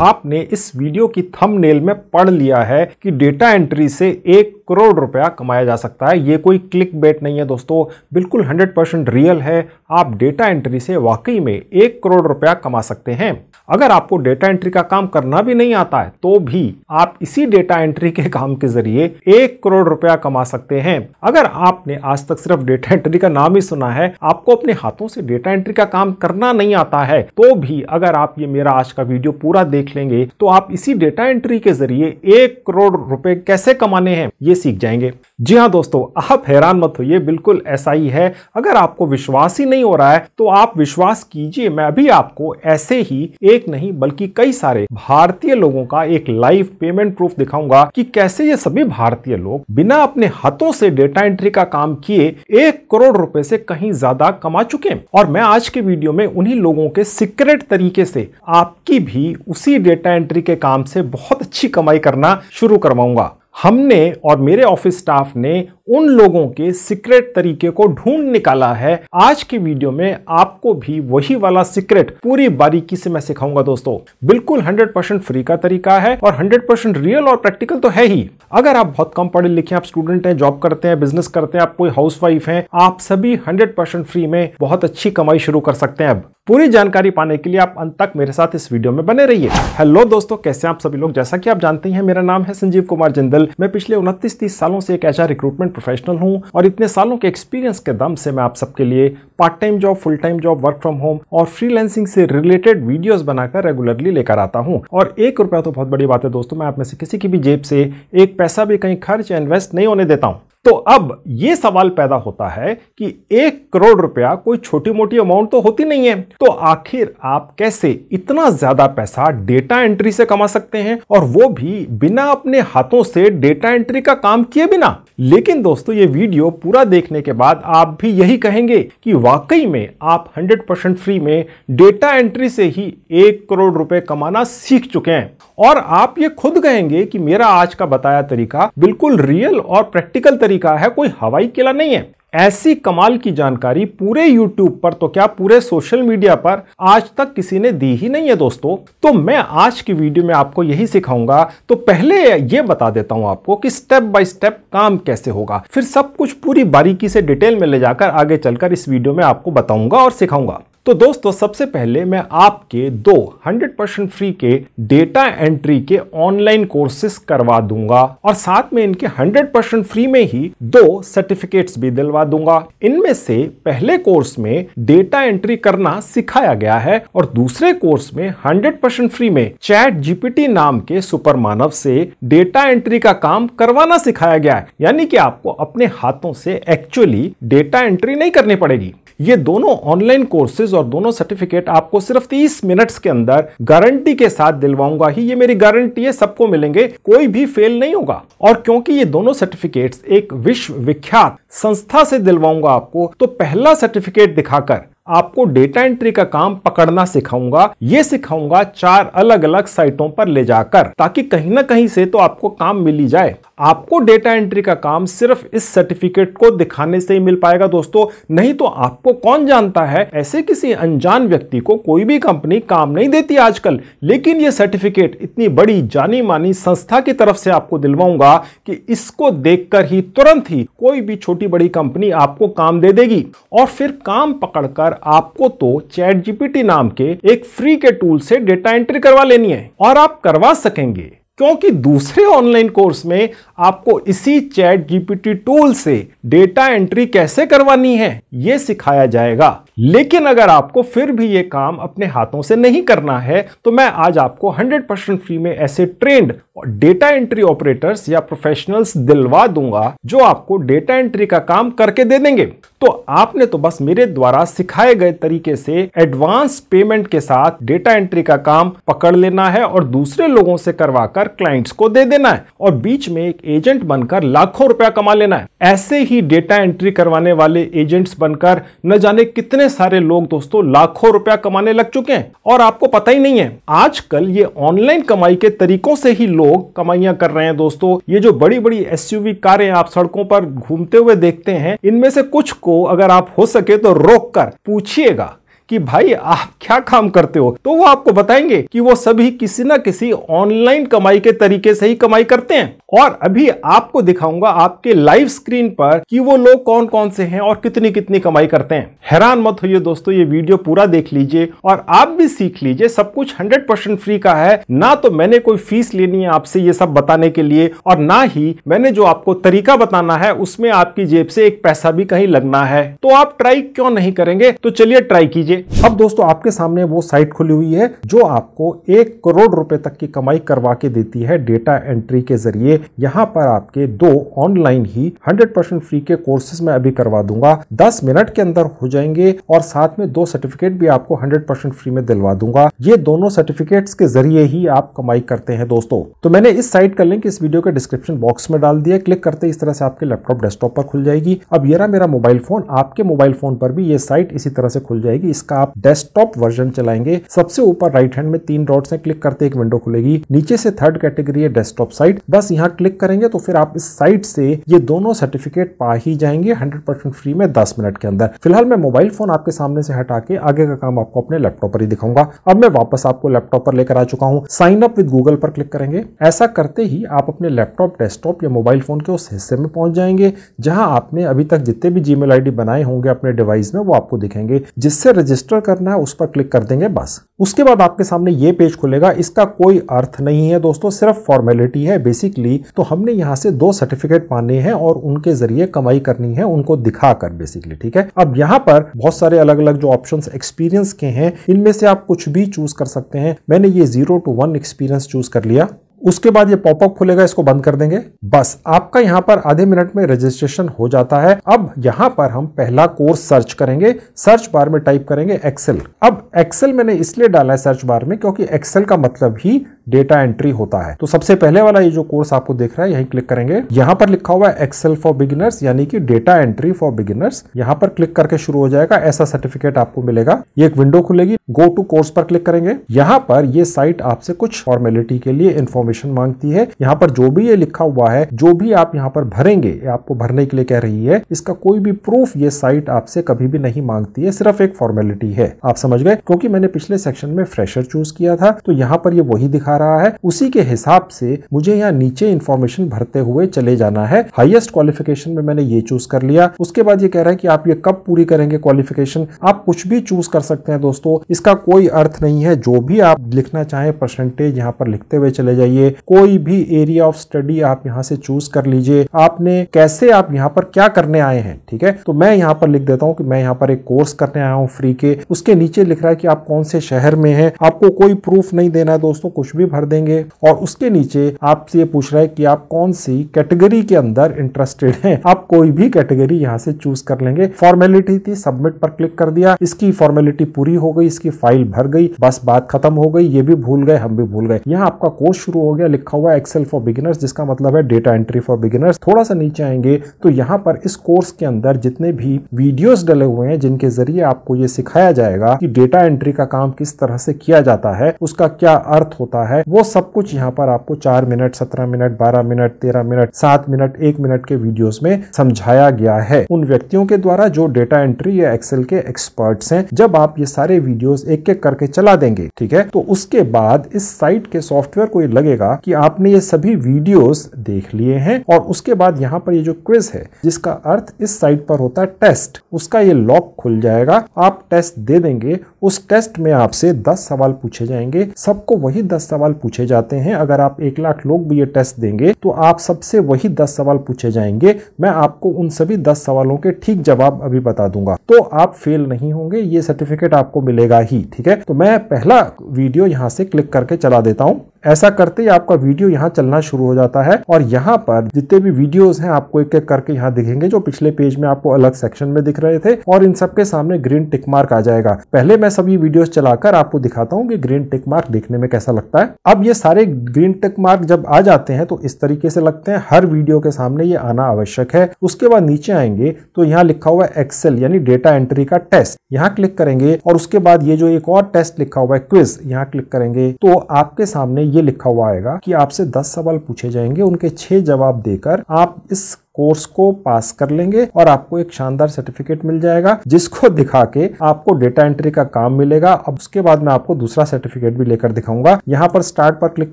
आपने इस वीडियो की थंबनेल में पढ़ लिया है कि डेटा एंट्री से एक करोड़ रुपया कमाया जा सकता है ये कोई क्लिक बेट नहीं है दोस्तों बिल्कुल 100 परसेंट रियल है आप डेटा एंट्री से वाकई में एक करोड़ रुपया कमा सकते हैं अगर आपको डेटा एंट्री का काम करना भी नहीं आता है तो भी आप इसी डेटा एंट्री के काम के जरिए एक करोड़ रुपया कमा सकते हैं अगर आपने आज तक सिर्फ डेटा एंट्री का नाम ही सुना है आपको अपने हाथों से डेटा एंट्री का काम करना नहीं आता है तो भी अगर आप ये मेरा आज का वीडियो पूरा देख लेंगे तो आप इसी डेटा एंट्री के जरिए एक करोड़ रुपए कैसे कमाने हैं ये सीख जाएंगे जी हाँ दोस्तों आप हैरान मत होइए बिल्कुल ऐसा ही है अगर आपको विश्वास ही नहीं हो रहा है तो आप विश्वास कीजिए मैं अभी आपको ऐसे ही एक नहीं बल्कि कई सारे भारतीय लोगों का एक लाइव पेमेंट प्रूफ दिखाऊंगा कि कैसे ये सभी भारतीय लोग बिना अपने हाथों से डेटा एंट्री का काम किए एक करोड़ रुपए से कहीं ज्यादा कमा चुके हैं और मैं आज के वीडियो में उन्ही लोगों के सीक्रेट तरीके से आपकी भी उसी डेटा एंट्री के काम से बहुत अच्छी कमाई करना शुरू करवाऊंगा हमने और मेरे ऑफिस स्टाफ ने उन लोगों के सीक्रेट तरीके को ढूंढ निकाला है आज की वीडियो में आपको भी वही वाला सीक्रेट पूरी बारीकी से मैं सिखाऊंगा दोस्तों बिल्कुल 100% फ्री का तरीका है और 100% रियल और प्रैक्टिकल तो है ही अगर आप बहुत कम पढ़े लिखे आप स्टूडेंट हैं जॉब करते हैं बिजनेस करते हैं आप कोई हाउस वाइफ है आप सभी हंड्रेड फ्री में बहुत अच्छी कमाई शुरू कर सकते हैं अब पूरी जानकारी पाने के लिए आप अंत तक मेरे साथ इस वीडियो में बने रहिए हेलो दोस्तों कैसे आप सभी लोग जैसा कि आप जानते हैं मेरा नाम है संजीव कुमार जिंदल मैं पिछले उनतीस तीस सालों से एक ऐसा रिक्रूटमेंट प्रोफेशनल हूँ और इतने सालों के एक्सपीरियंस के दम से मैं आप सबके लिए part time job full time job work from home और फ्रीलैंसिंग से रिलेटेड वीडियोज बनाकर रेगुलरली लेकर आता हूँ और एक रुपया तो बहुत बड़ी बात है दोस्तों मैं आप में से किसी की भी जेब से एक पैसा भी कहीं खर्च या इन्वेस्ट नहीं होने देता हूँ तो अब ये सवाल पैदा होता है कि एक करोड़ रुपया कोई छोटी मोटी अमाउंट तो होती नहीं है तो आखिर आप कैसे इतना ज्यादा पैसा डेटा एंट्री से कमा सकते हैं और वो भी बिना अपने हाथों से डेटा एंट्री का काम किए बिना लेकिन दोस्तों ये वीडियो पूरा देखने के बाद आप भी यही कहेंगे कि वाकई में आप 100% फ्री में डेटा एंट्री से ही एक करोड़ रुपए कमाना सीख चुके हैं और आप ये खुद कहेंगे कि मेरा आज का बताया तरीका बिल्कुल रियल और प्रैक्टिकल तरीका है कोई हवाई किला नहीं है ऐसी कमाल की जानकारी पूरे YouTube पर तो क्या पूरे सोशल मीडिया पर आज तक किसी ने दी ही नहीं है दोस्तों तो मैं आज की वीडियो में आपको यही सिखाऊंगा तो पहले ये बता देता हूं आपको कि स्टेप बाय स्टेप काम कैसे होगा फिर सब कुछ पूरी बारीकी से डिटेल में ले जाकर आगे चलकर इस वीडियो में आपको बताऊंगा और सिखाऊंगा तो दोस्तों सबसे पहले मैं आपके दो 100 परसेंट फ्री के डेटा एंट्री के ऑनलाइन कोर्सेस करवा दूंगा और साथ में इनके 100 परसेंट फ्री में ही दो सर्टिफिकेट्स भी दिलवा दूंगा इनमें से पहले कोर्स में डेटा एंट्री करना सिखाया गया है और दूसरे कोर्स में 100 परसेंट फ्री में चैट जीपीटी नाम के सुपर मानव से डेटा एंट्री का काम करवाना सिखाया गया है यानी कि आपको अपने हाथों से एक्चुअली डेटा एंट्री नहीं करनी पड़ेगी ये दोनों ऑनलाइन कोर्सेज और दोनों सर्टिफिकेट आपको सिर्फ तीस मिनट्स के अंदर गारंटी के साथ दिलवाऊंगा ही ये मेरी गारंटी है सबको मिलेंगे कोई भी फेल नहीं होगा और क्योंकि ये दोनों सर्टिफिकेट्स एक विश्व विख्यात संस्था से दिलवाऊंगा आपको तो पहला सर्टिफिकेट दिखाकर आपको डेटा एंट्री का काम पकड़ना सिखाऊंगा ये सिखाऊंगा चार अलग अलग साइटों पर ले जाकर ताकि कहीं ना कहीं से तो आपको काम मिल ही जाए आपको डेटा एंट्री का काम सिर्फ इस सर्टिफिकेट को दिखाने से ही मिल पाएगा दोस्तों नहीं तो आपको कौन जानता है ऐसे किसी अनजान व्यक्ति को कोई भी कंपनी काम नहीं देती आजकल लेकिन ये सर्टिफिकेट इतनी बड़ी जानी मानी संस्था की तरफ से आपको दिलवाऊंगा कि इसको देखकर ही तुरंत ही कोई भी छोटी बड़ी कंपनी आपको काम दे देगी और फिर काम पकड़कर पर आपको तो चैट जीपीटी नाम के एक फ्री के टूल से डेटा एंट्री करवा लेनी है और आप करवा सकेंगे क्योंकि दूसरे ऑनलाइन कोर्स में आपको इसी चैट जीपीटी टूल से डेटा एंट्री कैसे करवानी है ये सिखाया जाएगा लेकिन अगर आपको फिर भी ये काम अपने हाथों से नहीं करना है तो मैं आज आपको 100% परसेंट फ्री में ऐसे ट्रेंड डेटा एंट्री ऑपरेटर्स या प्रोफेशनल्स दिलवा दूंगा जो आपको डेटा एंट्री का काम करके दे देंगे तो आपने तो बस मेरे द्वारा सिखाए गए तरीके से एडवांस पेमेंट के साथ डेटा एंट्री का काम पकड़ लेना है और दूसरे लोगों से करवाकर क्लाइंट्स को दे देना है और बीच में एक एजेंट बनकर लाखों रुपया कमा लेना है ऐसे ही डेटा एंट्री करवाने वाले एजेंट्स बनकर न जाने कितने सारे लोग दोस्तों लाखों रुपया कमाने लग चुके हैं और आपको पता ही नहीं है आजकल ये ऑनलाइन कमाई के तरीकों से ही लोग कमाइया कर रहे हैं दोस्तों ये जो बड़ी बड़ी एसयूवी कारें आप सड़कों पर घूमते हुए देखते हैं इनमें से कुछ को को अगर आप हो सके तो रोक कर पूछिएगा कि भाई आप क्या काम करते हो तो वो आपको बताएंगे कि वो सभी किसी ना किसी ऑनलाइन कमाई के तरीके से ही कमाई करते हैं और अभी आपको दिखाऊंगा आपके लाइव स्क्रीन पर कि वो लोग कौन कौन से हैं और कितनी कितनी कमाई करते हैं हैरान मत होइए दोस्तों ये वीडियो पूरा देख लीजिए और आप भी सीख लीजिए सब कुछ 100% फ्री का है ना तो मैंने कोई फीस लेनी है आपसे ये सब बताने के लिए और ना ही मैंने जो आपको तरीका बताना है उसमें आपकी जेब से एक पैसा भी कहीं लगना है तो आप ट्राई क्यों नहीं करेंगे तो चलिए ट्राई कीजिए अब दोस्तों आपके सामने वो साइट खुली हुई है जो आपको एक करोड़ रुपए तक की कमाई करवा के देती है डेटा एंट्री के जरिए यहाँ पर आपके दो ऑनलाइन ही 100% फ्री के कोर्सेज में अभी करवा दूंगा 10 मिनट के अंदर हो जाएंगे और साथ में दो सर्टिफिकेट भी आपको 100% फ्री में दिलवा दूंगा ये दोनों सर्टिफिकेट्स के जरिए ही आप कमाई करते हैं दोस्तों तो मैंने इस साइट का लिंक इस वीडियो के डिस्क्रिप्शन बॉक्स में डाल दिया क्लिक करते इस तरह से आपके लैपटॉप डेस्कटॉप पर खुल जाएगी अब ये मेरा मोबाइल फोन आपके मोबाइल फोन पर भी ये साइट इसी तरह से खुल जाएगी इसका आप डेस्कटॉप वर्जन चलाएंगे सबसे ऊपर राइट हैंड में तीन डॉट्स है क्लिक करते एक विंडो खुलेगी नीचे से थर्ड कैटेगरी है डेस्कटॉप साइट बस यहाँ यहाँ क्लिक करेंगे तो फिर आप इस साइट से ये दोनों सर्टिफिकेट पा ही जाएंगे हंड्रेड परसेंट फ्री में दस मिनट के अंदर फिलहाल मैं मोबाइल फोन आपके सामने से हटा के आगे का काम आपको अपने लैपटॉप पर ही दिखाऊंगा अब मैं वापस आपको लैपटॉप पर लेकर आ चुका हूँ साइन अप विद गूगल पर क्लिक करेंगे ऐसा करते ही आप अपने लैपटॉप डेस्कटॉप या मोबाइल फोन के उस हिस्से में पहुंच जाएंगे जहां आपने अभी तक जितने भी जी मेल बनाए होंगे अपने डिवाइस में वो आपको दिखेंगे जिससे रजिस्टर करना है उस पर क्लिक कर देंगे बस उसके बाद आपके सामने ये पेज खुलेगा इसका कोई अर्थ नहीं है दोस्तों सिर्फ फॉर्मेलिटी है बेसिकली तो हमने यहाँ से दो सर्टिफिकेट पाने हैं और उनके जरिए कमाई करनी है उनको दिखाकर बेसिकली ठीक है अब यहाँ पर बहुत सारे अलग अलग जो ऑप्शन एक्सपीरियंस के हैं इनमें से आप कुछ भी चूज कर सकते हैं मैंने ये zero to one experience choose कर लिया उसके बाद ये पॉपअप खुलेगा इसको बंद कर देंगे बस आपका यहाँ पर आधे मिनट में रजिस्ट्रेशन हो जाता है अब यहाँ पर हम पहला कोर्स सर्च करेंगे सर्च बार में टाइप करेंगे एक्सेल अब एक्सेल मैंने इसलिए डाला है सर्च बार में क्योंकि एक्सेल का मतलब ही डेटा एंट्री होता है तो सबसे पहले वाला ये जो कोर्स आपको देख रहा है यहीं क्लिक करेंगे यहाँ पर लिखा हुआ है एक्सेल फॉर बिगिनर्स यानी कि डेटा एंट्री फॉर बिगिनर्स यहाँ पर क्लिक करके शुरू हो जाएगा ऐसा सर्टिफिकेट आपको मिलेगा ये एक विंडो खुलेगी गो टू कोर्स पर क्लिक करेंगे यहाँ पर ये साइट आपसे कुछ फॉर्मेलिटी के लिए इन्फॉर्मेशन मांगती है यहाँ पर जो भी ये लिखा हुआ है जो भी आप यहाँ पर भरेंगे आपको भरने के लिए कह रही है इसका कोई भी प्रूफ ये साइट आपसे कभी भी नहीं मांगती है सिर्फ एक फॉर्मेलिटी है आप समझ गए क्योंकि मैंने पिछले सेक्शन में फ्रेशर चूज किया था तो यहाँ पर ये वही दिखा दिखा रहा है उसी के हिसाब से मुझे यहाँ नीचे इन्फॉर्मेशन भरते हुए चले जाना है हाईएस्ट क्वालिफिकेशन में मैंने ये चूज कर लिया उसके बाद ये कह रहा है कि आप ये कब पूरी करेंगे क्वालिफिकेशन आप कुछ भी चूज कर सकते हैं दोस्तों इसका कोई अर्थ नहीं है जो भी आप लिखना चाहें परसेंटेज यहाँ पर लिखते हुए चले जाइए कोई भी एरिया ऑफ स्टडी आप यहाँ से चूज कर लीजिए आपने कैसे आप यहाँ पर क्या करने आए हैं ठीक है तो मैं यहाँ पर लिख देता हूँ कि मैं यहाँ पर एक कोर्स करने आया हूँ फ्री के उसके नीचे लिख रहा है कि आप कौन से शहर में हैं आपको कोई प्रूफ नहीं देना है दोस्तों कुछ भी भर देंगे और उसके नीचे आपसे ये पूछ रहा है कि आप कौन सी कैटेगरी के अंदर इंटरेस्टेड हैं आप कोई भी कैटेगरी यहाँ से चूज कर लेंगे फॉर्मेलिटी थी सबमिट पर क्लिक कर दिया इसकी फॉर्मेलिटी पूरी हो गई इसकी फाइल भर गई बस बात खत्म हो गई ये भी भूल गए हम भी भूल गए यहाँ आपका कोर्स शुरू हो गया लिखा हुआ एक्सेल फॉर बिगिनर्स जिसका मतलब है डेटा एंट्री फॉर बिगिनर्स थोड़ा सा नीचे आएंगे तो यहाँ पर इस कोर्स के अंदर जितने भी वीडियोस डले हुए हैं जिनके जरिए आपको ये सिखाया जाएगा कि डेटा एंट्री का काम किस तरह से किया जाता है उसका क्या अर्थ होता है है वो सब कुछ यहाँ पर आपको चार मिनट सत्रह मिनट बारह मिनट तेरह मिनट सात मिनट एक मिनट के वीडियोस में समझाया गया है उन व्यक्तियों के द्वारा जो डेटा एंट्री या एक्सेल के एक्सपर्ट्स हैं जब आप ये सारे वीडियोस एक एक करके चला देंगे ठीक है तो उसके बाद इस साइट के सॉफ्टवेयर को ये लगेगा कि आपने ये सभी वीडियोस देख लिए हैं और उसके बाद यहाँ पर ये जो क्विज है जिसका अर्थ इस साइट पर होता है टेस्ट उसका ये लॉक खुल जाएगा आप टेस्ट दे देंगे उस टेस्ट में आपसे दस सवाल पूछे जाएंगे सबको वही दस सवाल सवाल पूछे जाते हैं अगर आप एक लाख लोग भी ये टेस्ट देंगे तो आप सबसे वही दस सवाल पूछे जाएंगे मैं आपको उन सभी दस सवालों के ठीक जवाब अभी बता दूंगा तो आप फेल नहीं होंगे ये सर्टिफिकेट आपको मिलेगा ही ठीक है तो मैं पहला वीडियो यहाँ से क्लिक करके चला देता हूँ ऐसा करते ही आपका वीडियो यहाँ चलना शुरू हो जाता है और यहाँ पर जितने भी वीडियोस हैं आपको एक एक करके यहाँ दिखेंगे जो पिछले पेज में आपको अलग सेक्शन में दिख रहे थे और इन सबके सामने ग्रीन टिक मार्क आ जाएगा पहले मैं सभी वीडियोस चलाकर आपको दिखाता हूँ कि ग्रीन टिक मार्क देखने में कैसा लगता है अब ये सारे ग्रीन टिक मार्क जब आ जाते हैं तो इस तरीके से लगते हैं हर वीडियो के सामने ये आना आवश्यक है उसके बाद नीचे आएंगे तो यहाँ लिखा हुआ है एक्सेल यानी डेटा एंट्री का टेस्ट यहाँ क्लिक करेंगे और उसके बाद ये जो एक और टेस्ट लिखा हुआ है क्विज यहाँ क्लिक करेंगे तो आपके सामने ये लिखा हुआ आएगा कि आपसे दस सवाल पूछे जाएंगे उनके छह जवाब देकर आप इस कोर्स को पास कर लेंगे और आपको एक शानदार सर्टिफिकेट मिल जाएगा जिसको दिखा के आपको डेटा एंट्री का काम मिलेगा अब उसके बाद मैं आपको दूसरा सर्टिफिकेट भी लेकर दिखाऊंगा यहाँ पर स्टार्ट पर क्लिक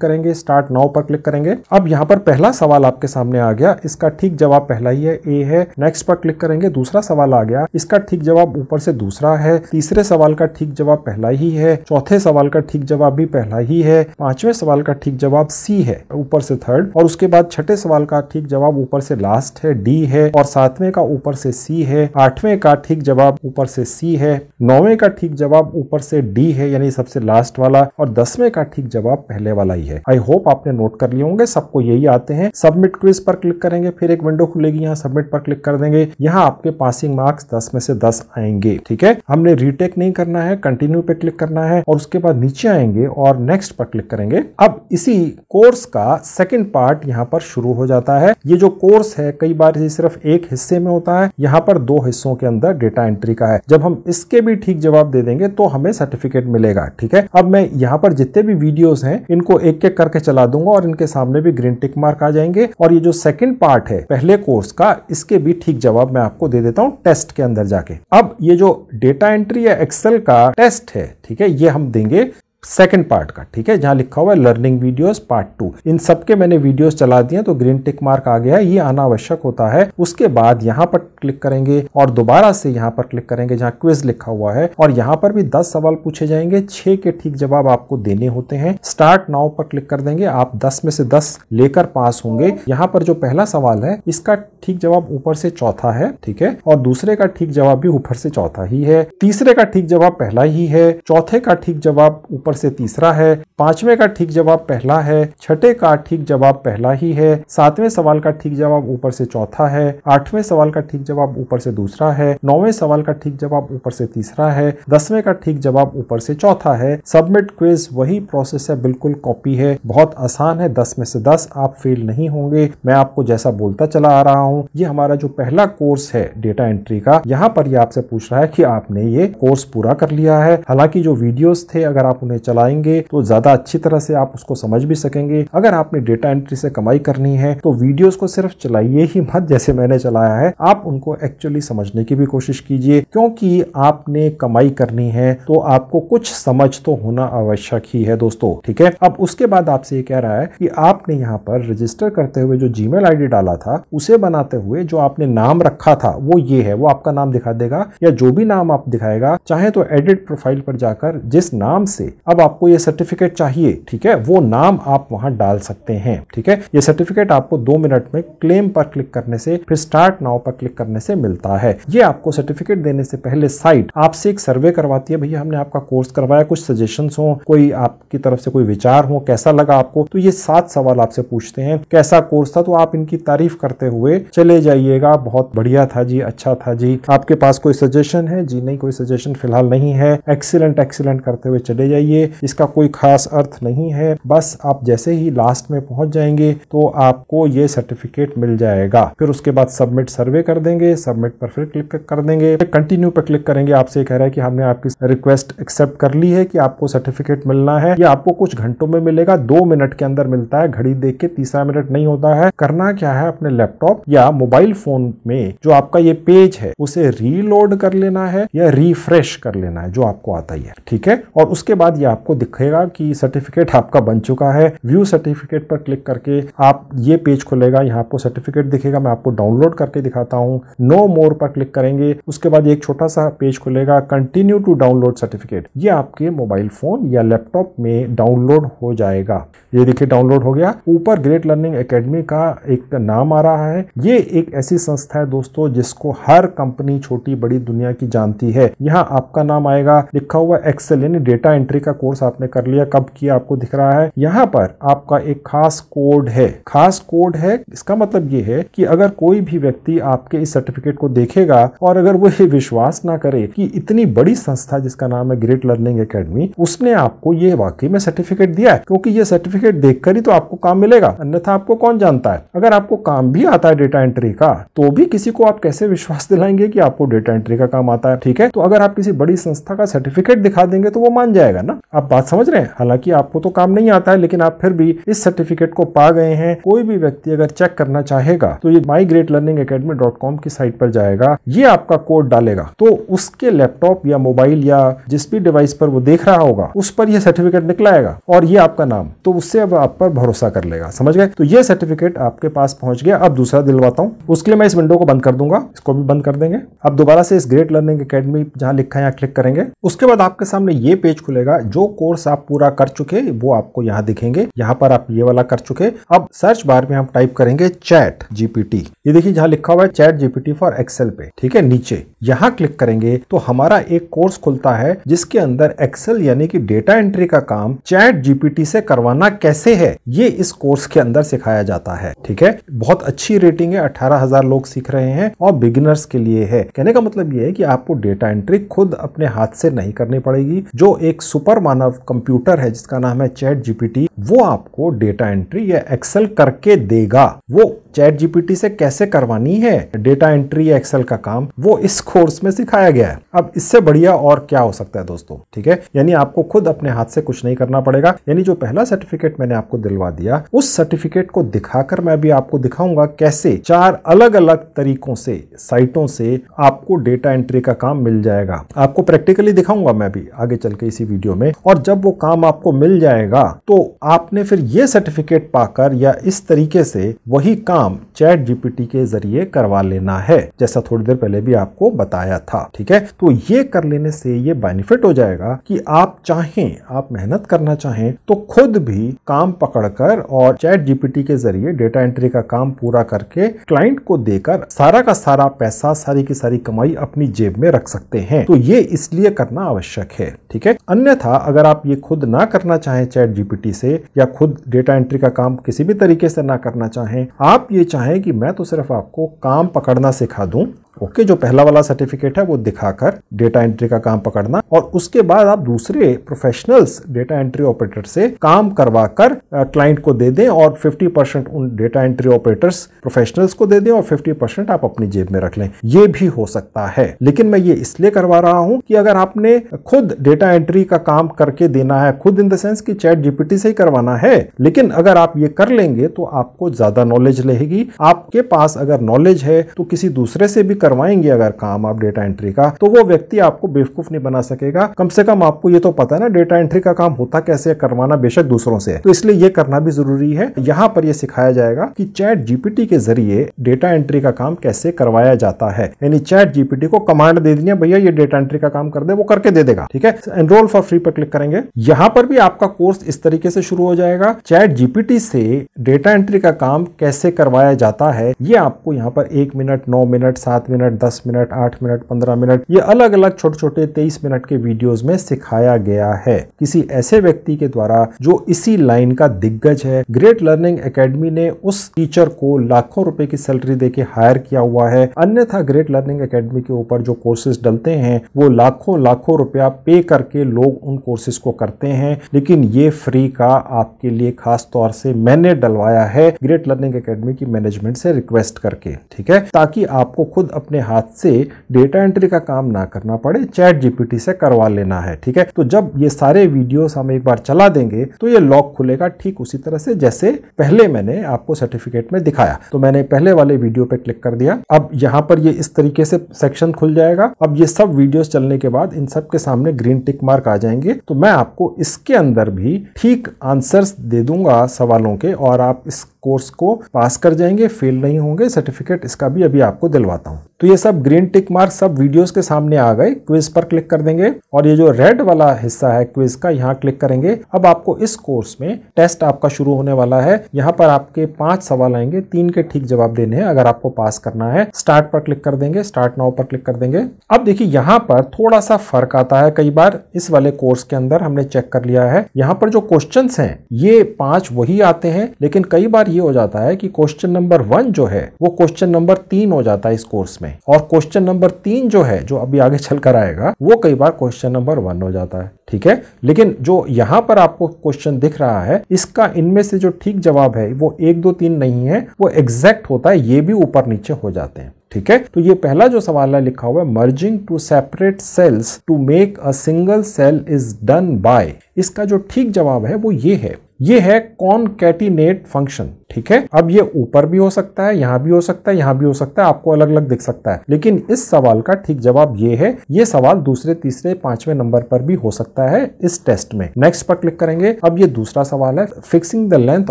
करेंगे स्टार्ट नाउ पर क्लिक करेंगे अब यहाँ पर पहला सवाल आपके सामने आ गया इसका ठीक जवाब पहला ही है ए है नेक्स्ट पर क्लिक करेंगे दूसरा सवाल आ गया इसका ठीक जवाब ऊपर से दूसरा है तीसरे सवाल का ठीक जवाब पहला ही है चौथे सवाल का ठीक जवाब भी पहला ही है पांचवें सवाल का ठीक जवाब सी है ऊपर से थर्ड और उसके बाद छठे सवाल का ठीक जवाब ऊपर से लास्ट लास्ट है डी है और सातवें का ऊपर से सी है आठवें का ठीक जवाब ऊपर से सी है नौवें का ठीक जवाब ऊपर से डी है यानी सबसे लास्ट वाला और दसवें का ठीक जवाब पहले वाला ही है आई होप आपने नोट कर लिए होंगे सबको यही आते हैं सबमिट क्विज पर क्लिक करेंगे फिर एक विंडो खुलेगी यहाँ सबमिट पर क्लिक कर देंगे यहाँ आपके पासिंग मार्क्स दस में से दस आएंगे ठीक है हमने रिटेक नहीं करना है कंटिन्यू पे क्लिक करना है और उसके बाद नीचे आएंगे और नेक्स्ट पर क्लिक करेंगे अब इसी कोर्स का सेकेंड पार्ट यहाँ पर शुरू हो जाता है ये जो कोर्स है कई बार ये सिर्फ एक हिस्से में होता है यहाँ पर दो हिस्सों के अंदर डेटा एंट्री का है जब हम इसके भी ठीक जवाब दे देंगे तो हमें सर्टिफिकेट मिलेगा ठीक है अब मैं यहाँ पर जितने भी वीडियोस हैं इनको एक एक करके चला दूंगा और इनके सामने भी ग्रीन टिक मार्क आ जाएंगे और ये जो सेकंड पार्ट है पहले कोर्स का इसके भी ठीक जवाब मैं आपको दे देता हूँ टेस्ट के अंदर जाके अब ये जो डेटा एंट्री या एक्सेल का टेस्ट है ठीक है ये हम देंगे सेकेंड पार्ट का ठीक है जहां लिखा हुआ है लर्निंग वीडियोस पार्ट टू इन सब के मैंने वीडियोस चला दिए तो ग्रीन टिक मार्क आ गया है ये अनावश्यक होता है उसके बाद यहाँ पर क्लिक करेंगे और दोबारा से यहाँ पर क्लिक करेंगे जहाँ क्विज लिखा हुआ है और यहाँ पर भी दस सवाल पूछे जाएंगे छह के ठीक जवाब आपको देने होते हैं स्टार्ट नाउ पर क्लिक कर देंगे आप दस में से दस लेकर पास होंगे यहाँ पर जो पहला सवाल है इसका ठीक जवाब ऊपर से चौथा है ठीक है और दूसरे का ठीक जवाब भी ऊपर से चौथा ही है तीसरे का ठीक जवाब पहला ही है चौथे का ठीक जवाब ऊपर ऊपर से तीसरा है पांचवे का ठीक जवाब पहला है छठे का ठीक जवाब पहला ही है सातवें सवाल का ठीक जवाब ऊपर से चौथा है आठवें सवाल का ठीक जवाब ऊपर से दूसरा है नौवें सवाल का ठीक जवाब ऊपर से तीसरा है दसवें का ठीक जवाब ऊपर से चौथा है सबमिट क्विज वही प्रोसेस है बिल्कुल कॉपी है बहुत आसान है दस में से दस आप फेल नहीं होंगे मैं आपको जैसा बोलता चला आ रहा हूँ ये हमारा जो पहला कोर्स है डेटा एंट्री का यहाँ पर आपसे पूछ रहा है कि आपने ये कोर्स पूरा कर लिया है हालांकि जो वीडियोस थे अगर आप उन्हें में चलाएंगे तो ज़्यादा अच्छी तरह से आप उसको समझ भी सकेंगे अगर आपने डेटा एंट्री से कमाई करनी है तो वीडियोस को सिर्फ चलाइए ही मत जैसे मैंने चलाया है आप उनको एक्चुअली समझने की भी कोशिश कीजिए क्योंकि आपने कमाई करनी है तो आपको कुछ समझ तो होना आवश्यक ही है दोस्तों ठीक है अब उसके बाद आपसे ये कह रहा है कि आपने यहाँ पर रजिस्टर करते हुए जो जी मेल डाला था उसे बनाते हुए जो आपने नाम रखा था वो ये है वो आपका नाम दिखा देगा या जो भी नाम आप दिखाएगा चाहे तो एडिट प्रोफाइल पर जाकर जिस नाम से अब आपको ये सर्टिफिकेट चाहिए ठीक है वो नाम आप वहां डाल सकते हैं ठीक है ये सर्टिफिकेट आपको दो मिनट में क्लेम पर क्लिक करने से फिर स्टार्ट नाव पर क्लिक करने से मिलता है ये आपको सर्टिफिकेट देने से पहले साइट आपसे एक सर्वे करवाती है भैया हमने आपका कोर्स करवाया कुछ सजेशन हो कोई आपकी तरफ से कोई विचार हो कैसा लगा आपको तो ये सात सवाल आपसे पूछते हैं कैसा कोर्स था तो आप इनकी तारीफ करते हुए चले जाइएगा बहुत बढ़िया था जी अच्छा था जी आपके पास कोई सजेशन है जी नहीं कोई सजेशन फिलहाल नहीं है एक्सीलेंट एक्सीलेंट करते हुए चले जाइए जाएंगे इसका कोई खास अर्थ नहीं है बस आप जैसे ही लास्ट में पहुंच जाएंगे तो आपको ये सर्टिफिकेट मिल जाएगा फिर उसके बाद सबमिट सर्वे कर देंगे सबमिट पर फिर क्लिक कर देंगे कंटिन्यू पर क्लिक करेंगे आपसे कह रहा है कि हमने आपकी रिक्वेस्ट एक्सेप्ट कर ली है कि आपको सर्टिफिकेट मिलना है ये आपको कुछ घंटों में मिलेगा दो मिनट के अंदर मिलता है घड़ी देख के तीसरा मिनट नहीं होता है करना क्या है अपने लैपटॉप या मोबाइल फोन में जो आपका ये पेज है उसे रीलोड कर लेना है या रिफ्रेश कर लेना है जो आपको आता ही है ठीक है और उसके बाद ये आपको दिखेगा कि सर्टिफिकेट आपका बन चुका है व्यू सर्टिफिकेट पर क्लिक करके आप ये पेज खुलेगा यहाँ आपको सर्टिफिकेट दिखेगा मैं आपको डाउनलोड करके दिखाता हूँ नो मोर पर क्लिक करेंगे उसके बाद एक छोटा सा पेज खुलेगा कंटिन्यू टू डाउनलोड सर्टिफिकेट ये आपके मोबाइल फोन या लैपटॉप में डाउनलोड हो जाएगा ये देखिए डाउनलोड हो गया ऊपर ग्रेट लर्निंग अकेडमी का एक नाम आ रहा है ये एक ऐसी संस्था है दोस्तों जिसको हर कंपनी छोटी बड़ी दुनिया की जानती है यहाँ आपका नाम आएगा लिखा हुआ एक्सेल यानी डेटा एंट्री का कोर्स आपने कर लिया कब किया आपको दिख रहा है यहाँ पर आपका एक खास कोड है खास कोड है इसका मतलब ये है कि अगर कोई भी व्यक्ति आपके इस सर्टिफिकेट को देखेगा और अगर वो ये विश्वास ना करे कि इतनी बड़ी संस्था जिसका नाम है ग्रेट लर्निंग अकेडमी उसने आपको ये वाकई में सर्टिफिकेट दिया है क्योंकि ये सर्टिफिकेट देखकर ही तो आपको काम मिलेगा अन्यथा आपको कौन जानता है अगर आपको काम भी आता है डेटा एंट्री का तो भी किसी को आप कैसे विश्वास दिलाएंगे कि आपको डेटा एंट्री का काम आता है ठीक है तो अगर आप किसी बड़ी संस्था का सर्टिफिकेट दिखा देंगे तो वो मान जाएगा ना आप बात समझ रहे हैं हालांकि आपको तो काम नहीं आता है लेकिन आप फिर भी इस सर्टिफिकेट को पा गए हैं कोई भी व्यक्ति अगर चेक करना चाहेगा तो ये My Great Learning Academy dot com की साइट पर जाएगा ये आपका कोड डालेगा तो उसके लैपटॉप या मोबाइल या जिस भी डिवाइस पर वो देख रहा होगा उस पर यह सर्टिफिकेट निकलाएगा और ये आपका नाम तो उससे अब आप पर भरोसा कर लेगा समझ गए तो ये सर्टिफिकेट आपके पास पहुंच गया अब दूसरा दिलवाता हूँ उसके लिए मैं इस विंडो को बंद कर दूंगा इसको भी बंद कर देंगे अब दोबारा से इस ग्रेट लर्निंग अकेडमी जहाँ लिखा है यहाँ क्लिक करेंगे उसके बाद आपके सामने ये पेज खुलेगा जो कोर्स आप पूरा कर चुके वो आपको यहाँ दिखेंगे यहाँ पर आप ये वाला कर चुके अब सर्च बार में हम टाइप करेंगे चैट जीपीटी ये देखिए जहाँ लिखा हुआ है चैट जीपीटी फॉर एक्सेल पे ठीक है नीचे यहाँ क्लिक करेंगे तो हमारा एक कोर्स खुलता है जिसके अंदर एक्सेल यानी की डेटा एंट्री का काम चैट जीपीटी से करवाना कैसे है ये इस कोर्स के अंदर सिखाया जाता है ठीक है बहुत अच्छी रेटिंग है अठारह हजार लोग सीख रहे हैं और बिगिनर्स के लिए है कहने का मतलब ये है कि आपको डेटा एंट्री खुद अपने हाथ से नहीं करनी पड़ेगी जो एक सुपर मानव कंप्यूटर है जिसका नाम है चैट जीपीटी वो आपको डेटा एंट्री या एक्सेल करके देगा वो चैट जीपीटी से कैसे करवानी है डेटा एंट्री एक्सेल का काम वो इस कोर्स में सिखाया गया है अब इससे बढ़िया और क्या हो सकता है दोस्तों ठीक है यानी आपको खुद अपने हाथ से कुछ नहीं करना पड़ेगा यानी जो पहला सर्टिफिकेट मैंने आपको दिलवा दिया उस सर्टिफिकेट को दिखाकर मैं भी आपको दिखाऊंगा कैसे चार अलग अलग तरीकों से साइटों से आपको डेटा एंट्री का काम मिल जाएगा आपको प्रैक्टिकली दिखाऊंगा मैं भी आगे चल के इसी वीडियो में और जब वो काम आपको मिल जाएगा तो आपने फिर ये सर्टिफिकेट पाकर या इस तरीके से वही काम काम चैट जीपीटी के जरिए करवा लेना है जैसा थोड़ी देर पहले भी आपको बताया था ठीक है तो ये कर लेने से ये बेनिफिट हो जाएगा कि आप चाहें आप मेहनत करना चाहें तो खुद भी काम पकड़कर और चैट जीपीटी के जरिए डेटा एंट्री का काम पूरा करके क्लाइंट को देकर सारा का सारा पैसा सारी की सारी कमाई अपनी जेब में रख सकते हैं तो ये इसलिए करना आवश्यक है ठीक है अन्यथा अगर आप ये खुद ना करना चाहें चैट जीपीटी से या खुद डेटा एंट्री का काम किसी भी तरीके से ना करना चाहें आप आप ये चाहें कि मैं तो सिर्फ आपको काम पकड़ना सिखा दूँ ओके जो पहला वाला सर्टिफिकेट है वो दिखाकर डेटा एंट्री का काम पकड़ना और उसके बाद आप दूसरे प्रोफेशनल्स डेटा एंट्री ऑपरेटर से काम करवाकर क्लाइंट को दे दें और 50 परसेंट उन डेटा एंट्री ऑपरेटर्स प्रोफेशनल्स को दे दें और 50 परसेंट आप अपनी जेब में रख लें ये भी हो सकता है लेकिन मैं ये इसलिए करवा रहा हूँ कि अगर आपने खुद डेटा एंट्री का काम करके देना है खुद इन द सेंस की चैट जीपीटी से ही करवाना है लेकिन अगर आप ये कर लेंगे तो आपको ज्यादा नॉलेज रहेगी आपके पास अगर नॉलेज है तो किसी दूसरे से भी कर करवाएंगे अगर काम आप डेटा एंट्री का तो वो व्यक्ति आपको बेवकूफ नहीं बना सकेगा कम से कम आपको ये तो पता है ना डेटा एंट्री का काम होता कैसे है करवाना बेशक दूसरों से तो इसलिए ये करना भी जरूरी है यहाँ पर यह सिखाया जाएगा कि चैट जीपीटी के जरिए डेटा एंट्री का काम कैसे करवाया जाता है यानी चैट जीपीटी को कमांड दे दिया भैया ये डेटा एंट्री का काम कर दे वो करके दे देगा ठीक है एनरोल फॉर फ्री पर क्लिक करेंगे यहाँ पर भी आपका कोर्स इस तरीके से शुरू हो जाएगा चैट जीपीटी से डेटा एंट्री का काम कैसे करवाया जाता है ये आपको यहाँ पर एक मिनट नौ मिनट सात मिनट दस मिनट आठ मिनट पंद्रह मिनट ये अलग अलग छोटे छोटे तेईस मिनट के वीडियोज में सिखाया गया है किसी ऐसे व्यक्ति के द्वारा जो इसी लाइन का दिग्गज है ग्रेट लर्निंग एकेडमी ने उस टीचर को लाखों रुपए की सैलरी देके हायर किया हुआ है अन्यथा ग्रेट लर्निंग एकेडमी के ऊपर जो कोर्सेज डलते हैं वो लाखों लाखों रुपया पे करके लोग उन कोर्सेज को करते हैं लेकिन ये फ्री का आपके लिए खास तौर से मैंने डलवाया है ग्रेट लर्निंग एकेडमी की मैनेजमेंट से रिक्वेस्ट करके ठीक है ताकि आपको खुद अपने हाथ से डेटा एंट्री का काम ना करना पड़े चैट जीपीटी से करवा लेना है ठीक है तो जब ये सारे वीडियोस हम एक बार चला देंगे तो ये लॉक खुलेगा ठीक उसी तरह से जैसे पहले मैंने आपको सर्टिफिकेट में दिखाया तो मैंने पहले वाले वीडियो पे क्लिक कर दिया अब यहाँ पर ये इस तरीके से सेक्शन खुल जाएगा अब ये सब वीडियो चलने के बाद इन सब के सामने ग्रीन टिक मार्क आ जाएंगे तो मैं आपको इसके अंदर भी ठीक आंसर दे दूंगा सवालों के और आप इस कोर्स को पास कर जाएंगे फेल नहीं होंगे सर्टिफिकेट इसका भी अभी आपको दिलवाता हूँ तो ये सब ग्रीन टिक मार्क सब वीडियोस के सामने आ गए क्विज पर क्लिक कर देंगे और ये जो रेड वाला हिस्सा है क्विज का यहाँ क्लिक करेंगे अब आपको इस कोर्स में टेस्ट आपका शुरू होने वाला है यहाँ पर आपके पांच सवाल आएंगे तीन के ठीक जवाब देने हैं अगर आपको पास करना है स्टार्ट पर क्लिक कर देंगे स्टार्ट नाउ पर क्लिक कर देंगे अब देखिये यहाँ पर थोड़ा सा फर्क आता है कई बार इस वाले कोर्स के अंदर हमने चेक कर लिया है यहाँ पर जो क्वेश्चन है ये पांच वही आते हैं लेकिन कई बार ये हो जाता है कि क्वेश्चन नंबर वन जो है वो क्वेश्चन नंबर तीन हो जाता है इस कोर्स में हैं और क्वेश्चन नंबर तीन जो है जो अभी आगे चलकर आएगा वो कई बार क्वेश्चन नंबर वन हो जाता है ठीक है लेकिन जो यहाँ पर आपको क्वेश्चन दिख रहा है इसका इनमें से जो ठीक जवाब है वो एक दो तीन नहीं है वो एग्जैक्ट होता है ये भी ऊपर नीचे हो जाते हैं ठीक है तो ये पहला जो सवाल है लिखा हुआ है merging two separate cells to make a single cell is done by इसका जो ठीक जवाब है वो ये है ये है कैटिनेट फंक्शन ठीक है अब ये ऊपर भी हो सकता है यहां भी हो सकता है यहाँ भी हो सकता है आपको अलग अलग दिख सकता है लेकिन इस सवाल का ठीक जवाब ये है ये सवाल दूसरे तीसरे पांचवें नंबर पर भी हो सकता है इस टेस्ट में नेक्स्ट पर क्लिक करेंगे अब ये दूसरा सवाल है fixing the length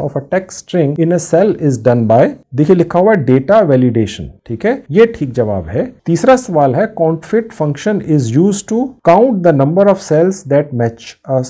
of a text string in a cell is done by देखिए लिखा हुआ डेटा वेलिडेशन ठीक है ये ठीक जवाब है तीसरा सवाल है COUNTIF function is use to count the number of cells that match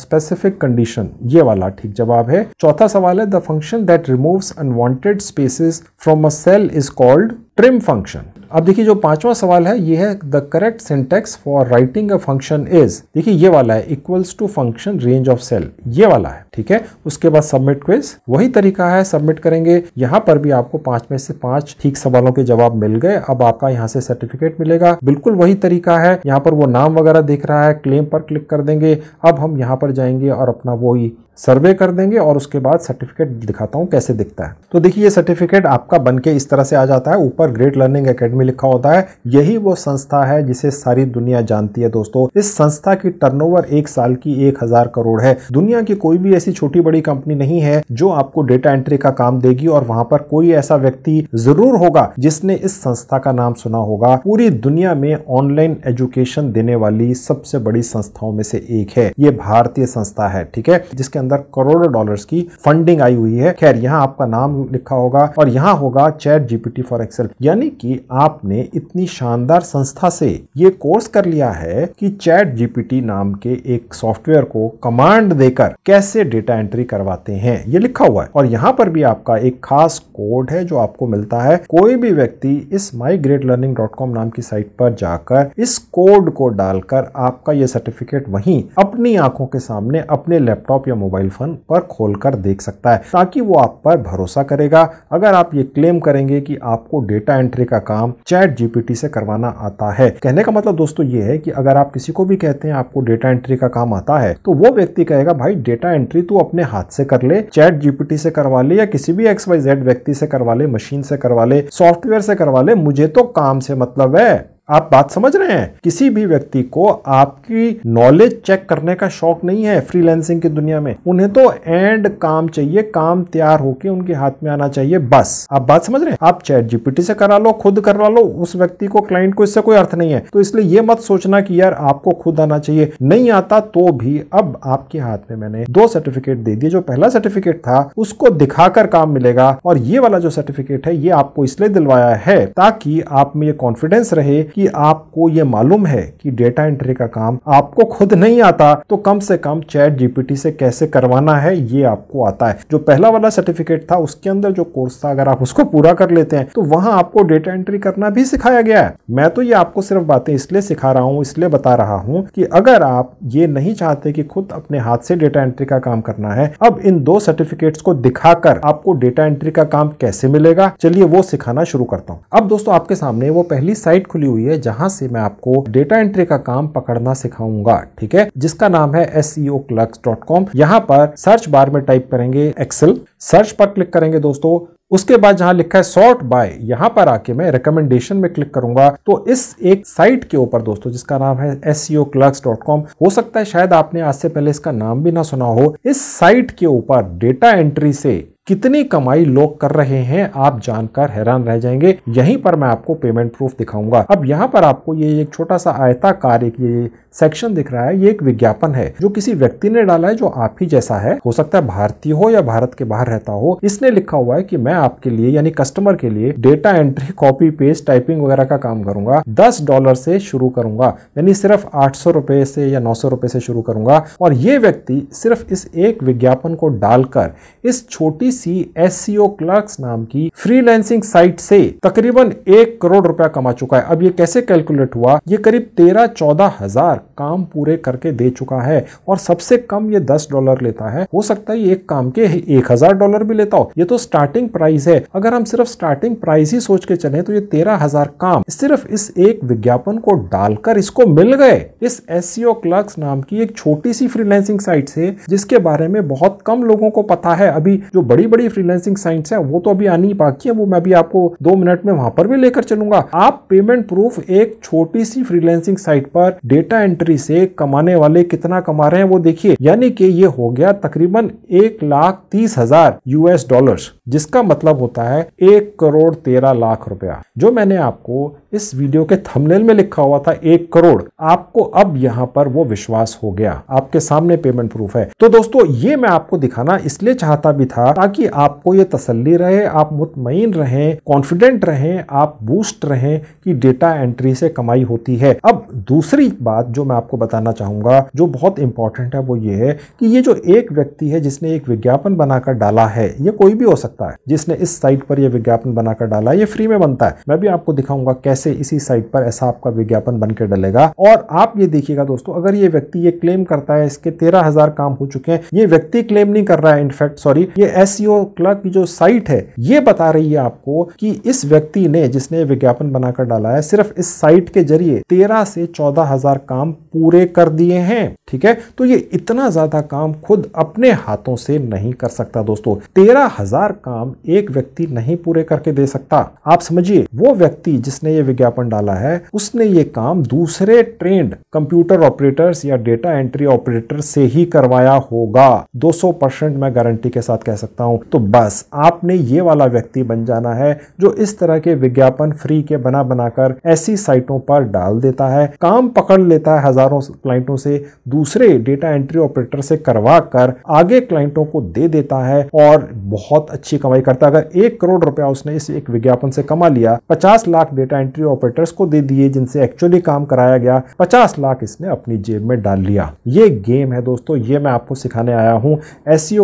specific condition ये वाला ठीक जवाब जवाब है चौथा सवाल है the function that removes unwanted spaces from a cell is called trim function अब देखिए जो पांचवा सवाल है ये है the correct syntax for writing a function is देखिए ये वाला है equals to function range of cell ये वाला है ठीक है उसके बाद सबमिट क्विज वही तरीका है सबमिट करेंगे यहाँ पर भी आपको पांच में से पांच ठीक सवालों के जवाब मिल गए अब आपका यहाँ से सर्टिफिकेट मिलेगा बिल्कुल वही तरीका है यहाँ पर वो नाम वगैरह देख रहा है क्लेम पर क्लिक कर देंगे अब हम यहाँ पर जाएंगे और अपना वही सर्वे कर देंगे और उसके बाद सर्टिफिकेट दिखाता हूँ कैसे दिखता है तो देखिए ये सर्टिफिकेट आपका बन के इस तरह से आ जाता है ऊपर ग्रेट लर्निंग एकेडमी लिखा होता है यही वो संस्था है जिसे सारी दुनिया जानती है दोस्तों इस संस्था की टर्नओवर एक साल की एक हजार करोड़ है दुनिया की कोई भी ऐसी छोटी बड़ी कंपनी नहीं है जो आपको डेटा एंट्री का काम देगी और वहां पर कोई ऐसा व्यक्ति जरूर होगा जिसने इस संस्था का नाम सुना होगा पूरी दुनिया में ऑनलाइन एजुकेशन देने वाली सबसे बड़ी संस्थाओं में से एक है ये भारतीय संस्था है ठीक है जिसके अंदर करोड़ों डॉलर्स की फंडिंग आई हुई है खैर यहाँ आपका नाम लिखा होगा और यहाँ होगा चैट जीपीटी फॉर एक्सेल यानी कि आपने इतनी शानदार संस्था से ये कोर्स कर लिया है कि चैट जीपीटी नाम के एक सॉफ्टवेयर को कमांड देकर कैसे डेटा एंट्री करवाते हैं ये लिखा हुआ है और यहाँ पर भी आपका एक खास कोड है जो आपको मिलता है कोई भी व्यक्ति इस My Great Learning dot com नाम की साइट पर जाकर इस कोड को डालकर आपका ये सर्टिफिकेट वहीं अपनी आंखों के सामने अपने लैपटॉप या मोबाइल मोबाइल फ़ोन पर खोलकर देख सकता है ताकि वो आप पर भरोसा करेगा अगर आप ये क्लेम करेंगे कि आपको डेटा एंट्री का काम चैट जीपीटी से करवाना आता है कहने का मतलब दोस्तों ये है कि अगर आप किसी को भी कहते हैं आपको डेटा एंट्री का काम आता है तो वो व्यक्ति कहेगा भाई डेटा एंट्री तू अपने हाथ से कर ले चैट जीपीटी से करवा ले या किसी भी एक्स वाई जेड व्यक्ति से करवा ले मशीन से करवा ले सॉफ्टवेयर से करवा ले मुझे तो काम से मतलब है आप बात समझ रहे हैं किसी भी व्यक्ति को आपकी नॉलेज चेक करने का शौक नहीं है फ्रीलैंसिंग की दुनिया में उन्हें तो एंड काम चाहिए काम तैयार होके उनके हाथ में आना चाहिए बस आप बात समझ रहे हैं आप चैट जीपीटी से करा लो खुद करवा लो उस व्यक्ति को क्लाइंट को इससे कोई अर्थ नहीं है तो इसलिए ये मत सोचना कि यार आपको खुद आना चाहिए नहीं आता तो भी अब आपके हाथ में मैंने दो सर्टिफिकेट दे दिए जो पहला सर्टिफिकेट था उसको दिखाकर काम मिलेगा और ये वाला जो सर्टिफिकेट है ये आपको इसलिए दिलवाया है ताकि आप में ये कॉन्फिडेंस रहे कि आपको ये मालूम है कि डेटा एंट्री का काम आपको खुद नहीं आता तो कम से कम चैट जीपीटी से कैसे करवाना है ये आपको आता है जो पहला वाला सर्टिफिकेट था उसके अंदर जो कोर्स था अगर आप उसको पूरा कर लेते हैं तो वहां आपको डेटा एंट्री करना भी सिखाया गया है मैं तो ये आपको सिर्फ बातें इसलिए सिखा रहा हूँ इसलिए बता रहा हूँ कि अगर आप ये नहीं चाहते कि खुद अपने हाथ से डेटा एंट्री का काम करना है अब इन दो सर्टिफिकेट्स को दिखाकर आपको डेटा एंट्री का काम कैसे मिलेगा चलिए वो सिखाना शुरू करता हूँ अब दोस्तों आपके सामने वो पहली साइट खुली हुई है है जहां से मैं आपको डेटा एंट्री का काम पकड़ना सिखाऊंगा ठीक है जिसका नाम है एस एस यहाँ पर सर्च बार में टाइप करेंगे एक्सेल सर्च पर क्लिक करेंगे दोस्तों उसके बाद जहां लिखा है सॉर्ट बाय यहां पर आके मैं रिकमेंडेशन में क्लिक करूंगा तो इस एक साइट के ऊपर दोस्तों जिसका नाम है एस e हो सकता है शायद आपने आज से पहले इसका नाम भी ना सुना हो इस साइट के ऊपर डेटा एंट्री से कितनी कमाई लोग कर रहे हैं आप जानकर हैरान रह जाएंगे यहीं पर मैं आपको पेमेंट प्रूफ दिखाऊंगा अब यहाँ पर आपको ये एक छोटा सा आयताकार एक ये सेक्शन दिख रहा है ये एक विज्ञापन है जो किसी व्यक्ति ने डाला है जो आप ही जैसा है हो सकता है भारतीय हो या भारत के बाहर रहता हो इसने लिखा हुआ है की मैं आपके लिए यानी कस्टमर के लिए data entry copy paste typing वगैरह का काम करूंगा दस डॉलर से शुरू करूंगा यानी सिर्फ आठ सौ रुपए से या नौ सौ रुपए से शुरू करूंगा और ये व्यक्ति सिर्फ इस एक विज्ञापन को डालकर इस छोटी सी एस सी ओ क्लर्क्स नाम की फ्रीलैंसिंग साइट से तकरीबन एक करोड़ रुपया कमा चुका है अब ये कैसे कैलकुलेट हुआ ये करीब तेरह चौदह हजार काम पूरे करके दे चुका है और सबसे कम ये दस डॉलर लेता है हो सकता है ये एक काम के एक हजार डॉलर भी लेता हो ये तो स्टार्टिंग प्राइस है अगर हम सिर्फ स्टार्टिंग प्राइस ही सोच के चले तो ये तेरह हजार काम सिर्फ इस एक विज्ञापन को डालकर इसको मिल गए इस एस क्लर्क्स नाम की एक छोटी सी फ्रीलैंसिंग साइट से जिसके बारे में बहुत कम लोगों को पता है अभी जो बड़ी बड़ी फ्रीलांसिंग साइट्स हैं वो तो अभी आनी बाकी है वो मैं भी आपको दो मिनट में वहां पर भी लेकर चलूंगा आप पेमेंट प्रूफ एक छोटी सी फ्रीलांसिंग साइट पर डेटा एंट्री से कमाने वाले कितना कमा रहे हैं वो देखिए यानी कि ये हो गया तकरीबन एक लाख तीस हजार यूएस डॉलर्स जिसका मतलब होता है एक करोड़ तेरह लाख रुपया जो मैंने आपको इस वीडियो के थंबनेल में लिखा हुआ था एक करोड़ आपको अब यहाँ पर वो विश्वास हो गया आपके सामने पेमेंट प्रूफ है तो दोस्तों ये मैं आपको दिखाना इसलिए चाहता भी था ताकि आपको ये तसल्ली रहे आप मुतमिन रहें कॉन्फिडेंट रहें आप बूस्ट रहें कि डेटा एंट्री से कमाई होती है अब दूसरी बात जो मैं आपको बताना चाहूंगा जो बहुत इंपॉर्टेंट है वो ये है कि ये जो एक व्यक्ति है जिसने एक विज्ञापन बनाकर डाला है ये कोई भी हो सकता सकता है जिसने इस साइट पर यह विज्ञापन बनाकर डाला ये फ्री में बनता है मैं भी आपको दिखाऊंगा कैसे इसी साइट पर ऐसा आपका विज्ञापन बनकर डलेगा और आप ये देखिएगा दोस्तों अगर ये व्यक्ति ये क्लेम करता है इसके तेरह हजार काम हो चुके हैं ये व्यक्ति क्लेम नहीं कर रहा है इनफैक्ट सॉरी ये एस क्लर्क e की जो साइट है ये बता रही है आपको कि इस व्यक्ति ने जिसने विज्ञापन बनाकर डाला है सिर्फ इस साइट के जरिए तेरह से चौदह हजार काम पूरे कर दिए हैं ठीक है तो ये इतना ज्यादा काम खुद अपने हाथों से नहीं कर सकता दोस्तों तेरह हजार काम एक व्यक्ति नहीं पूरे करके दे सकता आप समझिए वो व्यक्ति जिसने ये विज्ञापन डाला है उसने ये काम दूसरे ट्रेंड कंप्यूटर ऑपरेटर्स या डेटा एंट्री ऑपरेटर से ही करवाया होगा 200 परसेंट मैं गारंटी के साथ कह सकता हूँ तो बस आपने ये वाला व्यक्ति बन जाना है जो इस तरह के विज्ञापन फ्री के बना बनाकर ऐसी साइटों पर डाल देता है काम पकड़ लेता है हजारों क्लाइंटों से दूसरे डेटा एंट्री ऑपरेटर से करवा कर आगे क्लाइंटों को दे देता है और बहुत अच्छी अच्छी कमाई करता अगर एक करोड़ रुपया उसने इस एक विज्ञापन से कमा लिया पचास लाख डेटा एंट्री ऑपरेटर्स को दे दिए जिनसे एक्चुअली काम कराया गया पचास लाख इसने अपनी जेब में डाल लिया ये गेम है दोस्तों ये मैं आपको सिखाने आया हूँ एस e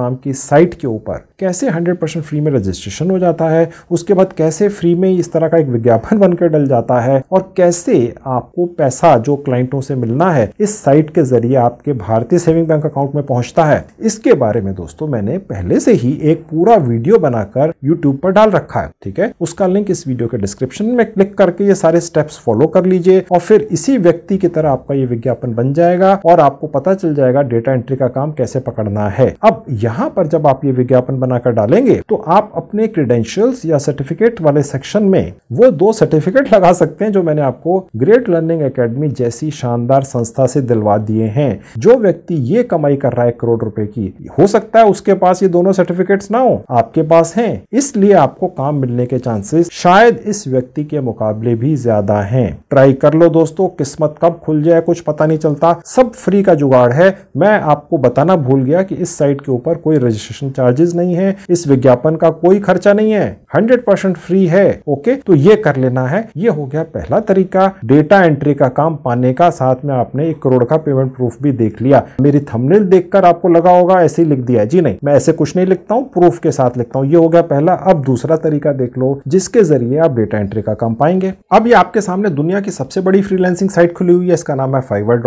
नाम की साइट के ऊपर कैसे 100% फ्री में रजिस्ट्रेशन हो जाता है उसके बाद कैसे फ्री में इस तरह का एक विज्ञापन बनकर डल जाता है और कैसे आपको पैसा जो क्लाइंटों से मिलना है इस साइट के जरिए आपके भारतीय सेविंग बैंक अकाउंट में पहुंचता है इसके बारे में दोस्तों मैंने पहले से ही एक एक पूरा वीडियो बनाकर यूट्यूब पर डाल रखा है ठीक है उसका लिंक इस वीडियो के डिस्क्रिप्शन में क्लिक करके ये सारे स्टेप्स फॉलो कर लीजिए और फिर इसी व्यक्ति की तरह आपका ये विज्ञापन बन जाएगा और आपको पता चल जाएगा डेटा एंट्री का काम कैसे पकड़ना है अब यहाँ पर जब आप ये विज्ञापन बनाकर डालेंगे तो आप अपने क्रीडेंशियल्स या सर्टिफिकेट वाले सेक्शन में वो दो सर्टिफिकेट लगा सकते हैं जो मैंने आपको ग्रेट लर्निंग अकेडमी जैसी शानदार संस्था से दिलवा दिए हैं जो व्यक्ति ये कमाई कर रहा है करोड़ रुपए की हो सकता है उसके पास ये दोनों सर्टिफिकेट डॉक्यूमेंट्स ना हो आपके पास हैं इसलिए आपको काम मिलने के चांसेस शायद इस व्यक्ति के मुकाबले भी ज्यादा हैं ट्राई कर लो दोस्तों किस्मत कब खुल जाए कुछ पता नहीं चलता सब फ्री का जुगाड़ है मैं आपको बताना भूल गया कि इस साइट के ऊपर कोई रजिस्ट्रेशन चार्जेस नहीं है इस विज्ञापन का कोई खर्चा नहीं है हंड्रेड परसेंट फ्री है ओके तो ये कर लेना है ये हो गया पहला तरीका डेटा एंट्री का काम पाने का साथ में आपने एक करोड़ का पेमेंट प्रूफ भी देख लिया मेरी थमनेल देखकर आपको लगा होगा ऐसे ही लिख दिया जी नहीं मैं ऐसे कुछ नहीं लिखता हूँ प्रूफ के साथ लिखता हूँ ये हो गया पहला अब दूसरा तरीका देख लो जिसके जरिए आप डेटा एंट्री का काम पाएंगे अब ये आपके सामने दुनिया की सबसे बड़ी फ्रीलैंसिंग साइट खुली हुई है इसका नाम है फाइवर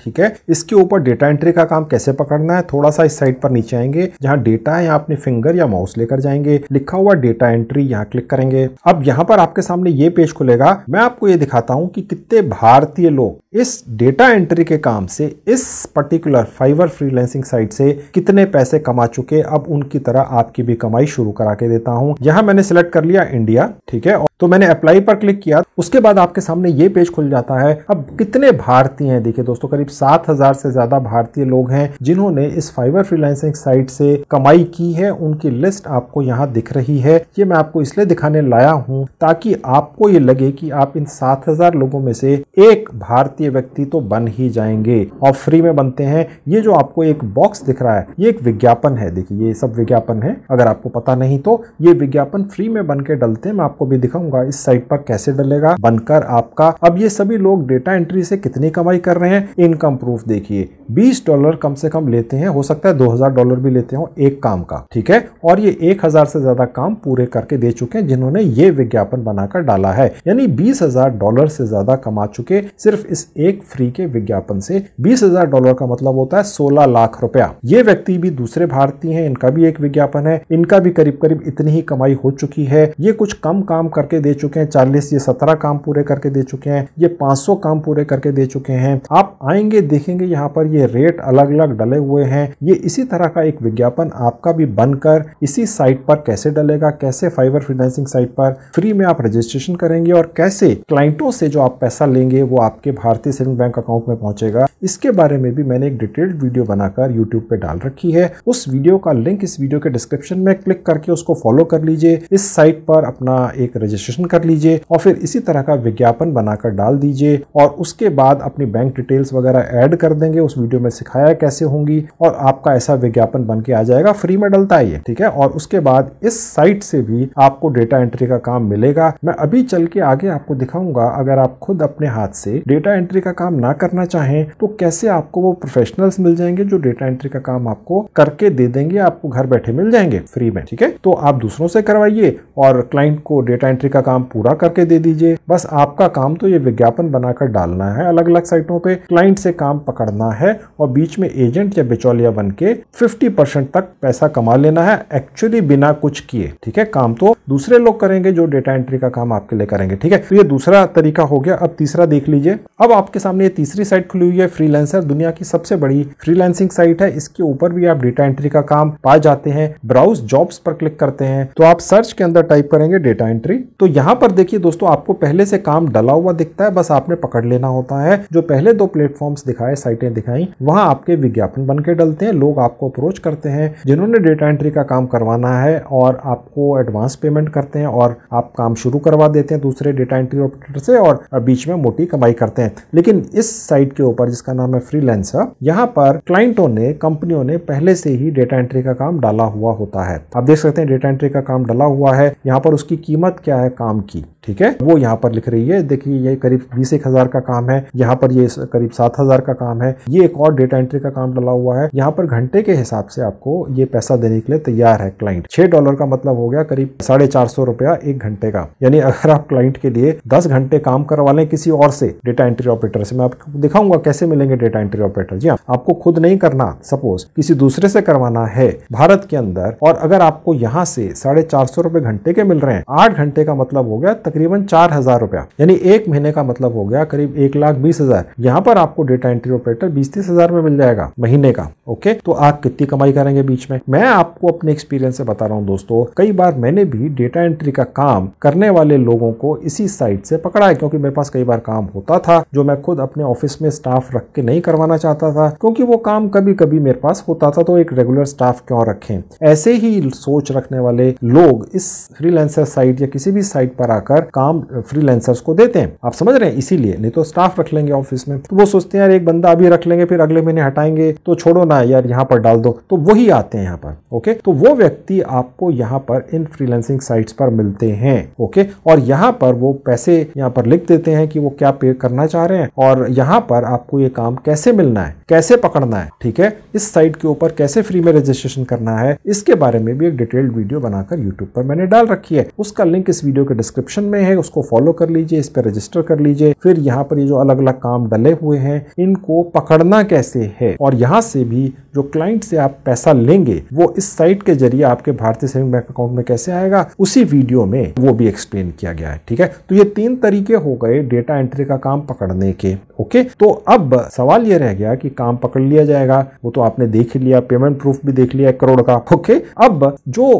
ठीक है इसके ऊपर डेटा एंट्री का काम कैसे पकड़ना है थोड़ा सा इस साइट पर नीचे आएंगे जहाँ डेटा है यहाँ अपने फिंगर या माउस लेकर जाएंगे लिखा हुआ डेटा एंट्री यहाँ क्लिक करेंगे अब यहाँ पर आपके सामने ये पेज खुलेगा मैं आपको ये दिखाता हूँ कि कितने भारतीय लोग इस डेटा एंट्री के काम से इस पर्टिकुलर फाइवर फ्रीलैंसिंग साइट से कितने पैसे कमा चुके अब उनकी तरह आपकी भी कमाई शुरू करा के देता हूं यहाँ मैंने सिलेक्ट कर लिया इंडिया ठीक है तो मैंने अप्लाई पर क्लिक किया उसके बाद आपके सामने ये पेज खुल जाता है अब कितने भारतीय हैं देखिए दोस्तों करीब सात हजार से ज्यादा भारतीय लोग हैं जिन्होंने इस फाइबर फ्रीलांसिंग साइट से कमाई की है उनकी लिस्ट आपको यहाँ दिख रही है ये मैं आपको इसलिए दिखाने लाया हूँ ताकि आपको ये लगे कि आप इन सात हजार लोगों में से एक भारतीय व्यक्ति तो बन ही जाएंगे और फ्री में बनते हैं ये जो आपको एक बॉक्स दिख रहा है ये एक विज्ञापन है देखिए ये सब विज्ञापन है अगर आपको पता नहीं तो ये विज्ञापन फ्री में बन के डलते हैं मैं आपको भी दिखाऊंगा होगा इस साइट पर कैसे डलेगा बनकर आपका अब ये सभी लोग डेटा एंट्री से कितनी कमाई कर रहे हैं इनकम प्रूफ देखिए बीस डॉलर कम से कम लेते हैं हो सकता है दो हजार डॉलर भी लेते हो एक काम का ठीक है और ये एक हजार से ज्यादा काम पूरे करके दे चुके हैं जिन्होंने ये विज्ञापन बनाकर डाला है यानी बीस हजार डॉलर से ज्यादा कमा चुके सिर्फ इस एक फ्री के विज्ञापन से बीस हजार डॉलर का मतलब होता है सोलह लाख रुपया ये व्यक्ति भी दूसरे भारतीय है इनका भी एक विज्ञापन है इनका भी करीब करीब इतनी ही कमाई हो चुकी है ये कुछ कम काम करके करके दे चुके हैं चालीस ये सत्रह काम पूरे करके दे चुके हैं ये पांच काम पूरे करके दे चुके हैं आप आएंगे देखेंगे यहाँ पर ये रेट अलग अलग डले हुए हैं ये इसी तरह का एक विज्ञापन आपका भी बनकर इसी साइट पर कैसे डलेगा कैसे फाइबर फाइनेंसिंग साइट पर फ्री में आप रजिस्ट्रेशन करेंगे और कैसे क्लाइंटों से जो आप पैसा लेंगे वो आपके भारतीय सेविंग बैंक अकाउंट में पहुंचेगा इसके बारे में भी मैंने एक डिटेल्ड वीडियो बनाकर यूट्यूब पे डाल रखी है उस वीडियो का लिंक इस वीडियो के डिस्क्रिप्शन में क्लिक करके उसको फॉलो कर लीजिए इस साइट पर अपना एक रजिस्ट्रेशन रजिस्ट्रेशन कर लीजिए और फिर इसी तरह का विज्ञापन बनाकर डाल दीजिए और उसके बाद अपनी बैंक डिटेल्स वगैरह ऐड कर देंगे उस वीडियो में सिखाया कैसे होंगी और आपका ऐसा विज्ञापन बन के आ जाएगा फ्री में डलता है ठीक है और उसके बाद इस साइट से भी आपको डेटा एंट्री का काम मिलेगा मैं अभी चल के आगे आपको दिखाऊंगा अगर आप खुद अपने हाथ से डेटा एंट्री का काम ना करना चाहें तो कैसे आपको वो प्रोफेशनल्स मिल जाएंगे जो डेटा एंट्री का काम आपको करके दे देंगे आपको घर बैठे मिल जाएंगे फ्री में ठीक है तो आप दूसरों से करवाइए और क्लाइंट को डेटा एंट्री का काम पूरा करके दे दीजिए बस आपका काम तो ये विज्ञापन बनाकर डालना है अलग अलग साइटों पे क्लाइंट से काम पकड़ना है और बीच में एजेंट या बिचौलिया बन के फिफ्टी तक पैसा कमा लेना है एक्चुअली बिना कुछ किए ठीक है काम तो दूसरे लोग करेंगे जो डेटा एंट्री का काम आपके लिए करेंगे ठीक है तो ये दूसरा तरीका हो गया अब तीसरा देख लीजिए अब आपके सामने ये तीसरी साइट खुली हुई है फ्रीलांसर दुनिया की सबसे बड़ी फ्रीलांसिंग साइट है इसके ऊपर भी आप डेटा एंट्री का काम पा जाते हैं ब्राउज जॉब्स पर क्लिक करते हैं तो आप सर्च के अंदर टाइप करेंगे डेटा एंट्री तो यहाँ पर देखिए दोस्तों आपको पहले से काम डला हुआ दिखता है बस आपने पकड़ लेना होता है जो पहले दो प्लेटफॉर्म्स दिखाए साइटें दिखाई वहां आपके विज्ञापन बन के डलते हैं लोग आपको अप्रोच करते हैं जिन्होंने डेटा एंट्री का काम करवाना है और आपको एडवांस पेमेंट करते हैं और आप काम शुरू करवा देते हैं दूसरे डेटा एंट्री ऑपरेटर से और बीच में मोटी कमाई करते हैं लेकिन इस साइट के ऊपर जिसका नाम है लेंसर यहाँ पर क्लाइंटों ने कंपनियों ने पहले से ही डेटा एंट्री का काम डाला हुआ होता है आप देख सकते हैं डेटा एंट्री का काम डाला हुआ है यहाँ पर उसकी कीमत क्या है काम की ठीक है वो यहाँ पर लिख रही है देखिए ये करीब बीस एक हज़ार का काम है यहाँ पर ये करीब सात हज़ार का काम है ये एक और डेटा एंट्री का काम डला हुआ है यहाँ पर घंटे के हिसाब से आपको ये पैसा देने के लिए तैयार है क्लाइंट छह डॉलर का मतलब हो गया करीब साढ़े चार सौ रुपया एक घंटे का यानी अगर आप क्लाइंट के लिए दस घंटे काम करवा लें किसी और से डेटा एंट्री ऑपरेटर से मैं आपको दिखाऊंगा कैसे मिलेंगे डेटा एंट्री ऑपरेटर जी हाँ आपको खुद नहीं करना सपोज किसी दूसरे से करवाना है भारत के अंदर और अगर आपको यहाँ से साढ़े चार सौ घंटे के मिल रहे हैं आठ घंटे का मतलब हो गया तकरीबन चार हजार रुपया यानी एक महीने का मतलब हो गया करीब एक लाख बीस हजार यहाँ पर आपको डेटा एंट्री ऑपरेटर बीस तीस हजार में मिल जाएगा महीने का ओके तो आप कितनी कमाई करेंगे बीच में मैं आपको अपने एक्सपीरियंस से बता रहा हूँ दोस्तों कई बार मैंने भी डेटा एंट्री का काम करने वाले लोगों को इसी साइट से पकड़ा है क्योंकि मेरे पास कई बार काम होता था जो मैं खुद अपने ऑफिस में स्टाफ रख के नहीं करवाना चाहता था क्योंकि वो काम कभी कभी मेरे पास होता था तो एक रेगुलर स्टाफ क्यों रखें ऐसे ही सोच रखने वाले लोग इस फ्रीलांसर साइट या किसी भी साइट पर आकर पर काम फ्रीलांसर्स को देते हैं आप समझ रहे हैं इसीलिए नहीं तो स्टाफ रख लेंगे ऑफिस में तो वो सोचते हैं यार एक बंदा अभी रख लेंगे फिर अगले महीने हटाएंगे तो छोड़ो ना यार यहाँ पर डाल दो तो वही आते हैं यहाँ पर ओके तो वो व्यक्ति आपको यहाँ पर इन फ्रीलांसिंग साइट्स पर मिलते हैं ओके और यहाँ पर वो पैसे यहाँ पर लिख देते हैं कि वो क्या पे करना चाह रहे हैं और यहाँ पर आपको ये काम कैसे मिलना है कैसे पकड़ना है ठीक है इस साइट के ऊपर कैसे फ्री में रजिस्ट्रेशन करना है इसके बारे में भी एक डिटेल्ड वीडियो बनाकर यूट्यूब पर मैंने डाल रखी है उसका लिंक इस वीडियो के डिस्क्रिप्शन में है उसको फॉलो कर लीजिए इस पर रजिस्टर कर लीजिए फिर यहाँ पर ये जो अलग अलग काम डले हुए हैं इनको पकड़ना कैसे है और यहाँ से भी जो क्लाइंट से आप पैसा लेंगे वो इस साइट के जरिए आपके भारतीय सेविंग बैंक अकाउंट में कैसे आएगा उसी वीडियो में वो भी एक्सप्लेन किया गया है ठीक है तो ये तीन तरीके हो गए डेटा एंट्री का काम पकड़ने के ओके तो अब सवाल ये रह गया कि काम पकड़ लिया जाएगा वो तो आपने देख लिया पेमेंट प्रूफ भी देख लिया करोड़ का ओके अब जो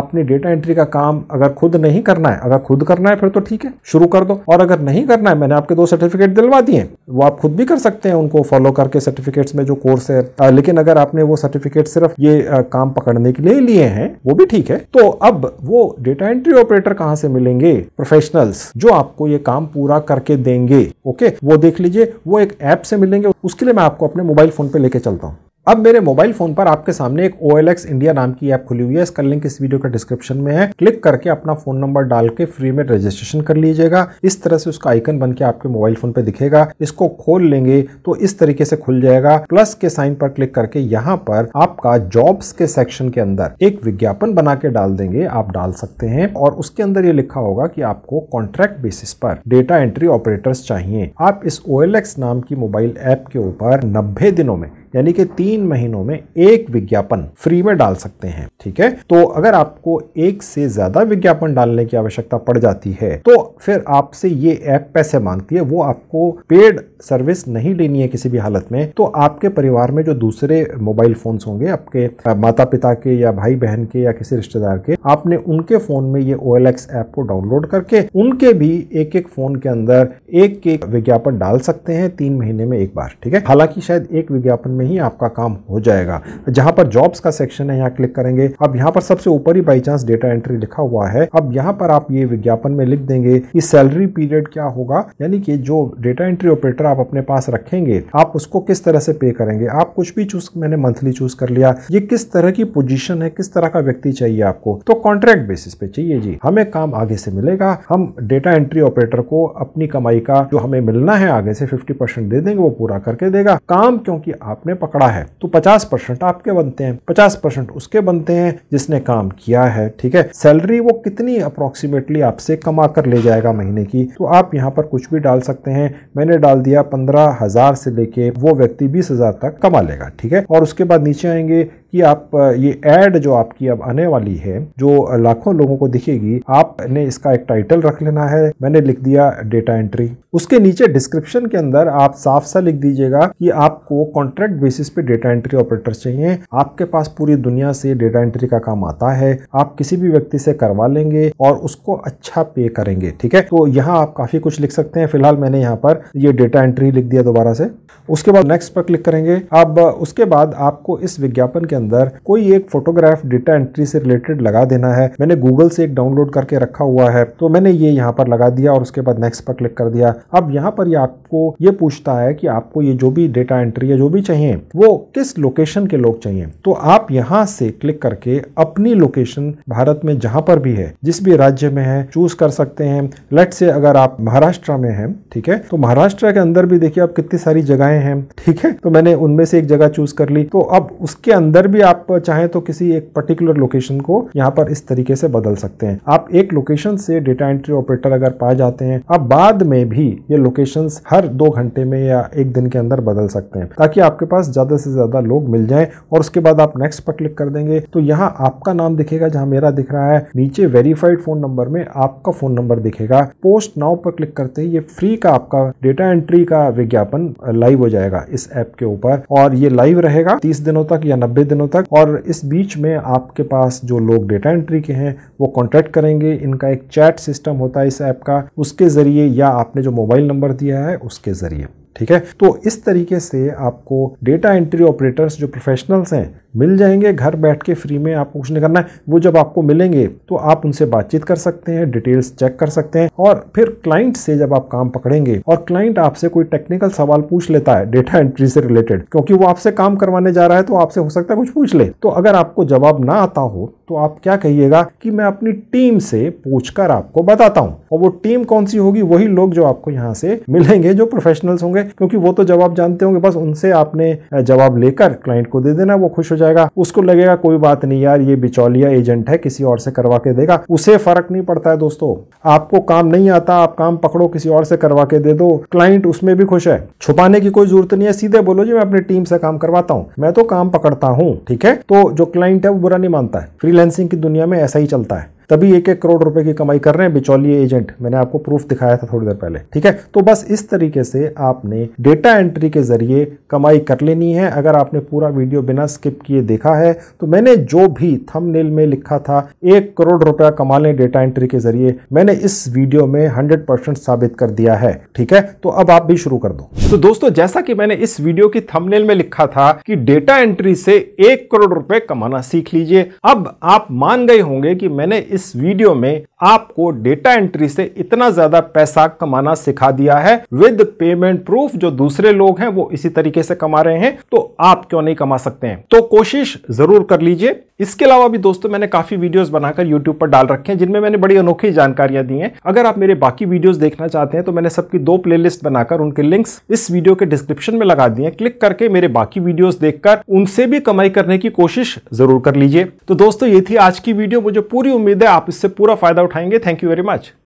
आपने डेटा एंट्री का काम अगर खुद नहीं करना है अगर खुद करना है है फिर तो ठीक है शुरू कर दो और अगर नहीं करना है मैंने आपके दो सर्टिफिकेट दिलवा दिए वो आप खुद भी कर सकते हैं उनको फॉलो करके सर्टिफिकेट्स में जो कोर्स है आ, लेकिन अगर आपने वो सर्टिफिकेट सिर्फ ये आ, काम पकड़ने के लिए लिए हैं वो भी ठीक है तो अब वो डेटा एंट्री ऑपरेटर कहाँ से मिलेंगे प्रोफेशनल्स जो आपको ये काम पूरा करके देंगे ओके वो देख लीजिए वो एक ऐप से मिलेंगे उसके लिए मैं आपको अपने मोबाइल फोन पे लेके चलता हूँ अब मेरे मोबाइल फोन पर आपके सामने एक ओ इंडिया नाम की ऐप खुली हुई है इसका लिंक इस वीडियो के डिस्क्रिप्शन में है क्लिक करके अपना फोन नंबर डाल के फ्री में रजिस्ट्रेशन कर लीजिएगा इस तरह से उसका आइकन बन के आपके मोबाइल फोन पे दिखेगा इसको खोल लेंगे तो इस तरीके से खुल जाएगा प्लस के साइन पर क्लिक करके यहाँ पर आपका जॉब्स के सेक्शन के अंदर एक विज्ञापन बना के डाल देंगे आप डाल सकते हैं और उसके अंदर ये लिखा होगा की आपको कॉन्ट्रैक्ट बेसिस पर डेटा एंट्री ऑपरेटर्स चाहिए आप इस ओ नाम की मोबाइल ऐप के ऊपर नब्बे दिनों में यानी कि तीन महीनों में एक विज्ञापन फ्री में डाल सकते हैं ठीक है तो अगर आपको एक से ज्यादा विज्ञापन डालने की आवश्यकता पड़ जाती है तो फिर आपसे ये ऐप पैसे मांगती है वो आपको पेड सर्विस नहीं लेनी है किसी भी हालत में तो आपके परिवार में जो दूसरे मोबाइल फोन होंगे आपके माता पिता के या भाई बहन के या किसी रिश्तेदार के आपने उनके फोन में ये ओ ऐप को डाउनलोड करके उनके भी एक एक फोन के अंदर एक एक विज्ञापन डाल सकते हैं तीन महीने में एक बार ठीक है हालांकि शायद एक विज्ञापन में में ही आपका काम हो जाएगा जहां पर जॉब्स का सेक्शन है यहाँ क्लिक करेंगे अब यहाँ पर सबसे ऊपर ही बाई चांस डेटा एंट्री लिखा हुआ है अब यहाँ पर आप ये विज्ञापन में लिख देंगे कि सैलरी पीरियड क्या होगा यानी कि जो डेटा एंट्री ऑपरेटर आप अपने पास रखेंगे आप उसको किस तरह से पे करेंगे आप कुछ भी चूज मैंने मंथली चूज कर लिया ये किस तरह की पोजिशन है किस तरह का व्यक्ति चाहिए आपको तो कॉन्ट्रैक्ट बेसिस पे चाहिए जी हमें काम आगे से मिलेगा हम डेटा एंट्री ऑपरेटर को अपनी कमाई का जो हमें मिलना है आगे से फिफ्टी परसेंट दे देंगे वो पूरा करके देगा काम क्योंकि आपने आपने पकड़ा है तो 50 परसेंट आपके बनते हैं 50 परसेंट उसके बनते हैं जिसने काम किया है ठीक है सैलरी वो कितनी अप्रोक्सीमेटली आपसे कमा कर ले जाएगा महीने की तो आप यहाँ पर कुछ भी डाल सकते हैं मैंने डाल दिया पंद्रह हजार से लेके वो व्यक्ति बीस हजार तक कमा लेगा ठीक है और उसके बाद नीचे आएंगे कि आप ये एड जो आपकी अब आने वाली है जो लाखों लोगों को दिखेगी आपने इसका एक टाइटल रख लेना है मैंने लिख दिया डेटा एंट्री उसके नीचे डिस्क्रिप्शन के अंदर आप साफ सा लिख दीजिएगा कि आपको कॉन्ट्रैक्ट बेसिस पे डेटा एंट्री ऑपरेटर चाहिए आपके पास पूरी दुनिया से डेटा एंट्री का काम आता है आप किसी भी व्यक्ति से करवा लेंगे और उसको अच्छा पे करेंगे ठीक है तो यहाँ आप काफी कुछ लिख सकते हैं फिलहाल मैंने यहाँ पर ये डेटा एंट्री लिख दिया दोबारा से उसके बाद नेक्स्ट पर क्लिक करेंगे अब उसके बाद आपको इस विज्ञापन के अंदर अंदर कोई एक फोटोग्राफ डेटा एंट्री से रिलेटेड लगा देना है मैंने गूगल से एक डाउनलोड करके रखा हुआ है तो मैंने ये यहाँ पर लगा दिया और उसके बाद नेक्स्ट पर क्लिक कर दिया अब यहाँ पर ये आपको ये पूछता है कि आपको ये जो भी डेटा एंट्री है जो भी चाहिए वो किस लोकेशन के लोग चाहिए तो आप यहाँ से क्लिक करके अपनी लोकेशन भारत में जहां पर भी है जिस भी राज्य में है चूज कर सकते हैं लेट से अगर आप महाराष्ट्र में हैं ठीक है तो महाराष्ट्र के अंदर भी देखिए आप कितनी सारी जगहें हैं ठीक है तो मैंने उनमें से एक जगह चूज कर ली तो अब उसके अंदर भी आप चाहें तो किसी एक पर्टिकुलर लोकेशन को यहाँ पर इस तरीके से बदल सकते हैं आप एक लोकेशन से डेटा एंट्री ऑपरेटर अगर पाए जाते हैं आप बाद में भी ये लोकेशन हर दो घंटे में या एक दिन के अंदर बदल सकते हैं ताकि आपके पास ज्यादा से ज्यादा लोग मिल जाए और उसके बाद आप नेक्स्ट पर क्लिक कर देंगे तो यहाँ आपका नाम दिखेगा जहाँ मेरा दिख रहा है नीचे वेरीफाइड फोन नंबर में आपका फोन नंबर दिखेगा पोस्ट नाउ पर क्लिक करते ही ये फ्री का आपका डेटा एंट्री का विज्ञापन लाइव हो जाएगा इस ऐप के ऊपर और ये लाइव रहेगा तीस दिनों तक या नब्बे दिनों दिनों तक और इस बीच में आपके पास जो लोग डेटा एंट्री के हैं वो कॉन्टैक्ट करेंगे इनका एक चैट सिस्टम होता है इस ऐप का उसके ज़रिए या आपने जो मोबाइल नंबर दिया है उसके ज़रिए ठीक है तो इस तरीके से आपको डेटा एंट्री ऑपरेटर्स जो प्रोफेशनल्स हैं मिल जाएंगे घर बैठ के फ्री में आपको कुछ नहीं करना है वो जब आपको मिलेंगे तो आप उनसे बातचीत कर सकते हैं डिटेल्स चेक कर सकते हैं और फिर क्लाइंट से जब आप काम पकड़ेंगे और क्लाइंट आपसे कोई टेक्निकल सवाल पूछ लेता है डेटा एंट्री से रिलेटेड क्योंकि वो आपसे काम करवाने जा रहा है तो आपसे हो सकता है कुछ पूछ ले तो अगर आपको जवाब ना आता हो तो आप क्या कहिएगा कि मैं अपनी टीम से पूछकर आपको बताता हूँ और वो टीम कौन सी होगी वही लोग जो आपको यहाँ से मिलेंगे जो प्रोफेशनल्स होंगे क्योंकि वो तो जवाब जानते होंगे बस उनसे आपने जवाब लेकर क्लाइंट को दे देना वो खुश हो जाएगा उसको लगेगा कोई बात नहीं यार ये बिचौलिया एजेंट है किसी और से करवा के देगा उसे फर्क नहीं पड़ता है दोस्तों आपको काम नहीं आता आप काम पकड़ो किसी और से करवा के दे दो क्लाइंट उसमें भी खुश है छुपाने की कोई जरूरत नहीं है सीधे बोलो जी मैं अपनी टीम से काम करवाता हूँ मैं तो काम पकड़ता हूँ ठीक है तो जो क्लाइंट है वो बुरा नहीं मानता है फ्रीलैंसिंग की दुनिया में ऐसा ही चलता है तभी एक एक करोड़ रुपए की कमाई कर रहे हैं बिचौलिए एजेंट मैंने आपको प्रूफ दिखाया था थोड़ी देर पहले ठीक है तो बस इस तरीके से आपने डेटा एंट्री के जरिए कमाई कर लेनी है अगर आपने पूरा वीडियो बिना स्किप किए देखा है तो मैंने जो भी थंबनेल में लिखा था एक करोड़ रुपया कमा लें डेटा एंट्री के जरिए मैंने इस वीडियो में हंड्रेड परसेंट साबित कर दिया है ठीक है तो अब आप भी शुरू कर दो तो दोस्तों जैसा कि मैंने इस वीडियो की थंबनेल में लिखा था कि डेटा एंट्री से एक करोड़ रुपए कमाना सीख लीजिए अब आप मान गए होंगे कि मैंने इस वीडियो में आपको डेटा एंट्री से इतना ज्यादा पैसा कमाना सिखा दिया है विद पेमेंट प्रूफ जो दूसरे लोग हैं वो इसी तरीके से कमा रहे हैं तो आप क्यों नहीं कमा सकते हैं तो कोशिश जरूर कर लीजिए इसके अलावा भी दोस्तों मैंने काफी वीडियोस बनाकर YouTube पर डाल रखे हैं जिनमें मैंने बड़ी अनोखी जानकारियां दी हैं अगर आप मेरे बाकी वीडियोस देखना चाहते हैं तो मैंने सबकी दो प्लेलिस्ट बनाकर उनके लिंक्स इस वीडियो के डिस्क्रिप्शन में लगा दिए हैं क्लिक करके मेरे बाकी वीडियोस देखकर उनसे भी कमाई करने की कोशिश जरूर कर लीजिए तो दोस्तों ये थी आज की वीडियो मुझे पूरी उम्मीद है आप इससे पूरा फायदा उठाएंगे थैंक यू वेरी मच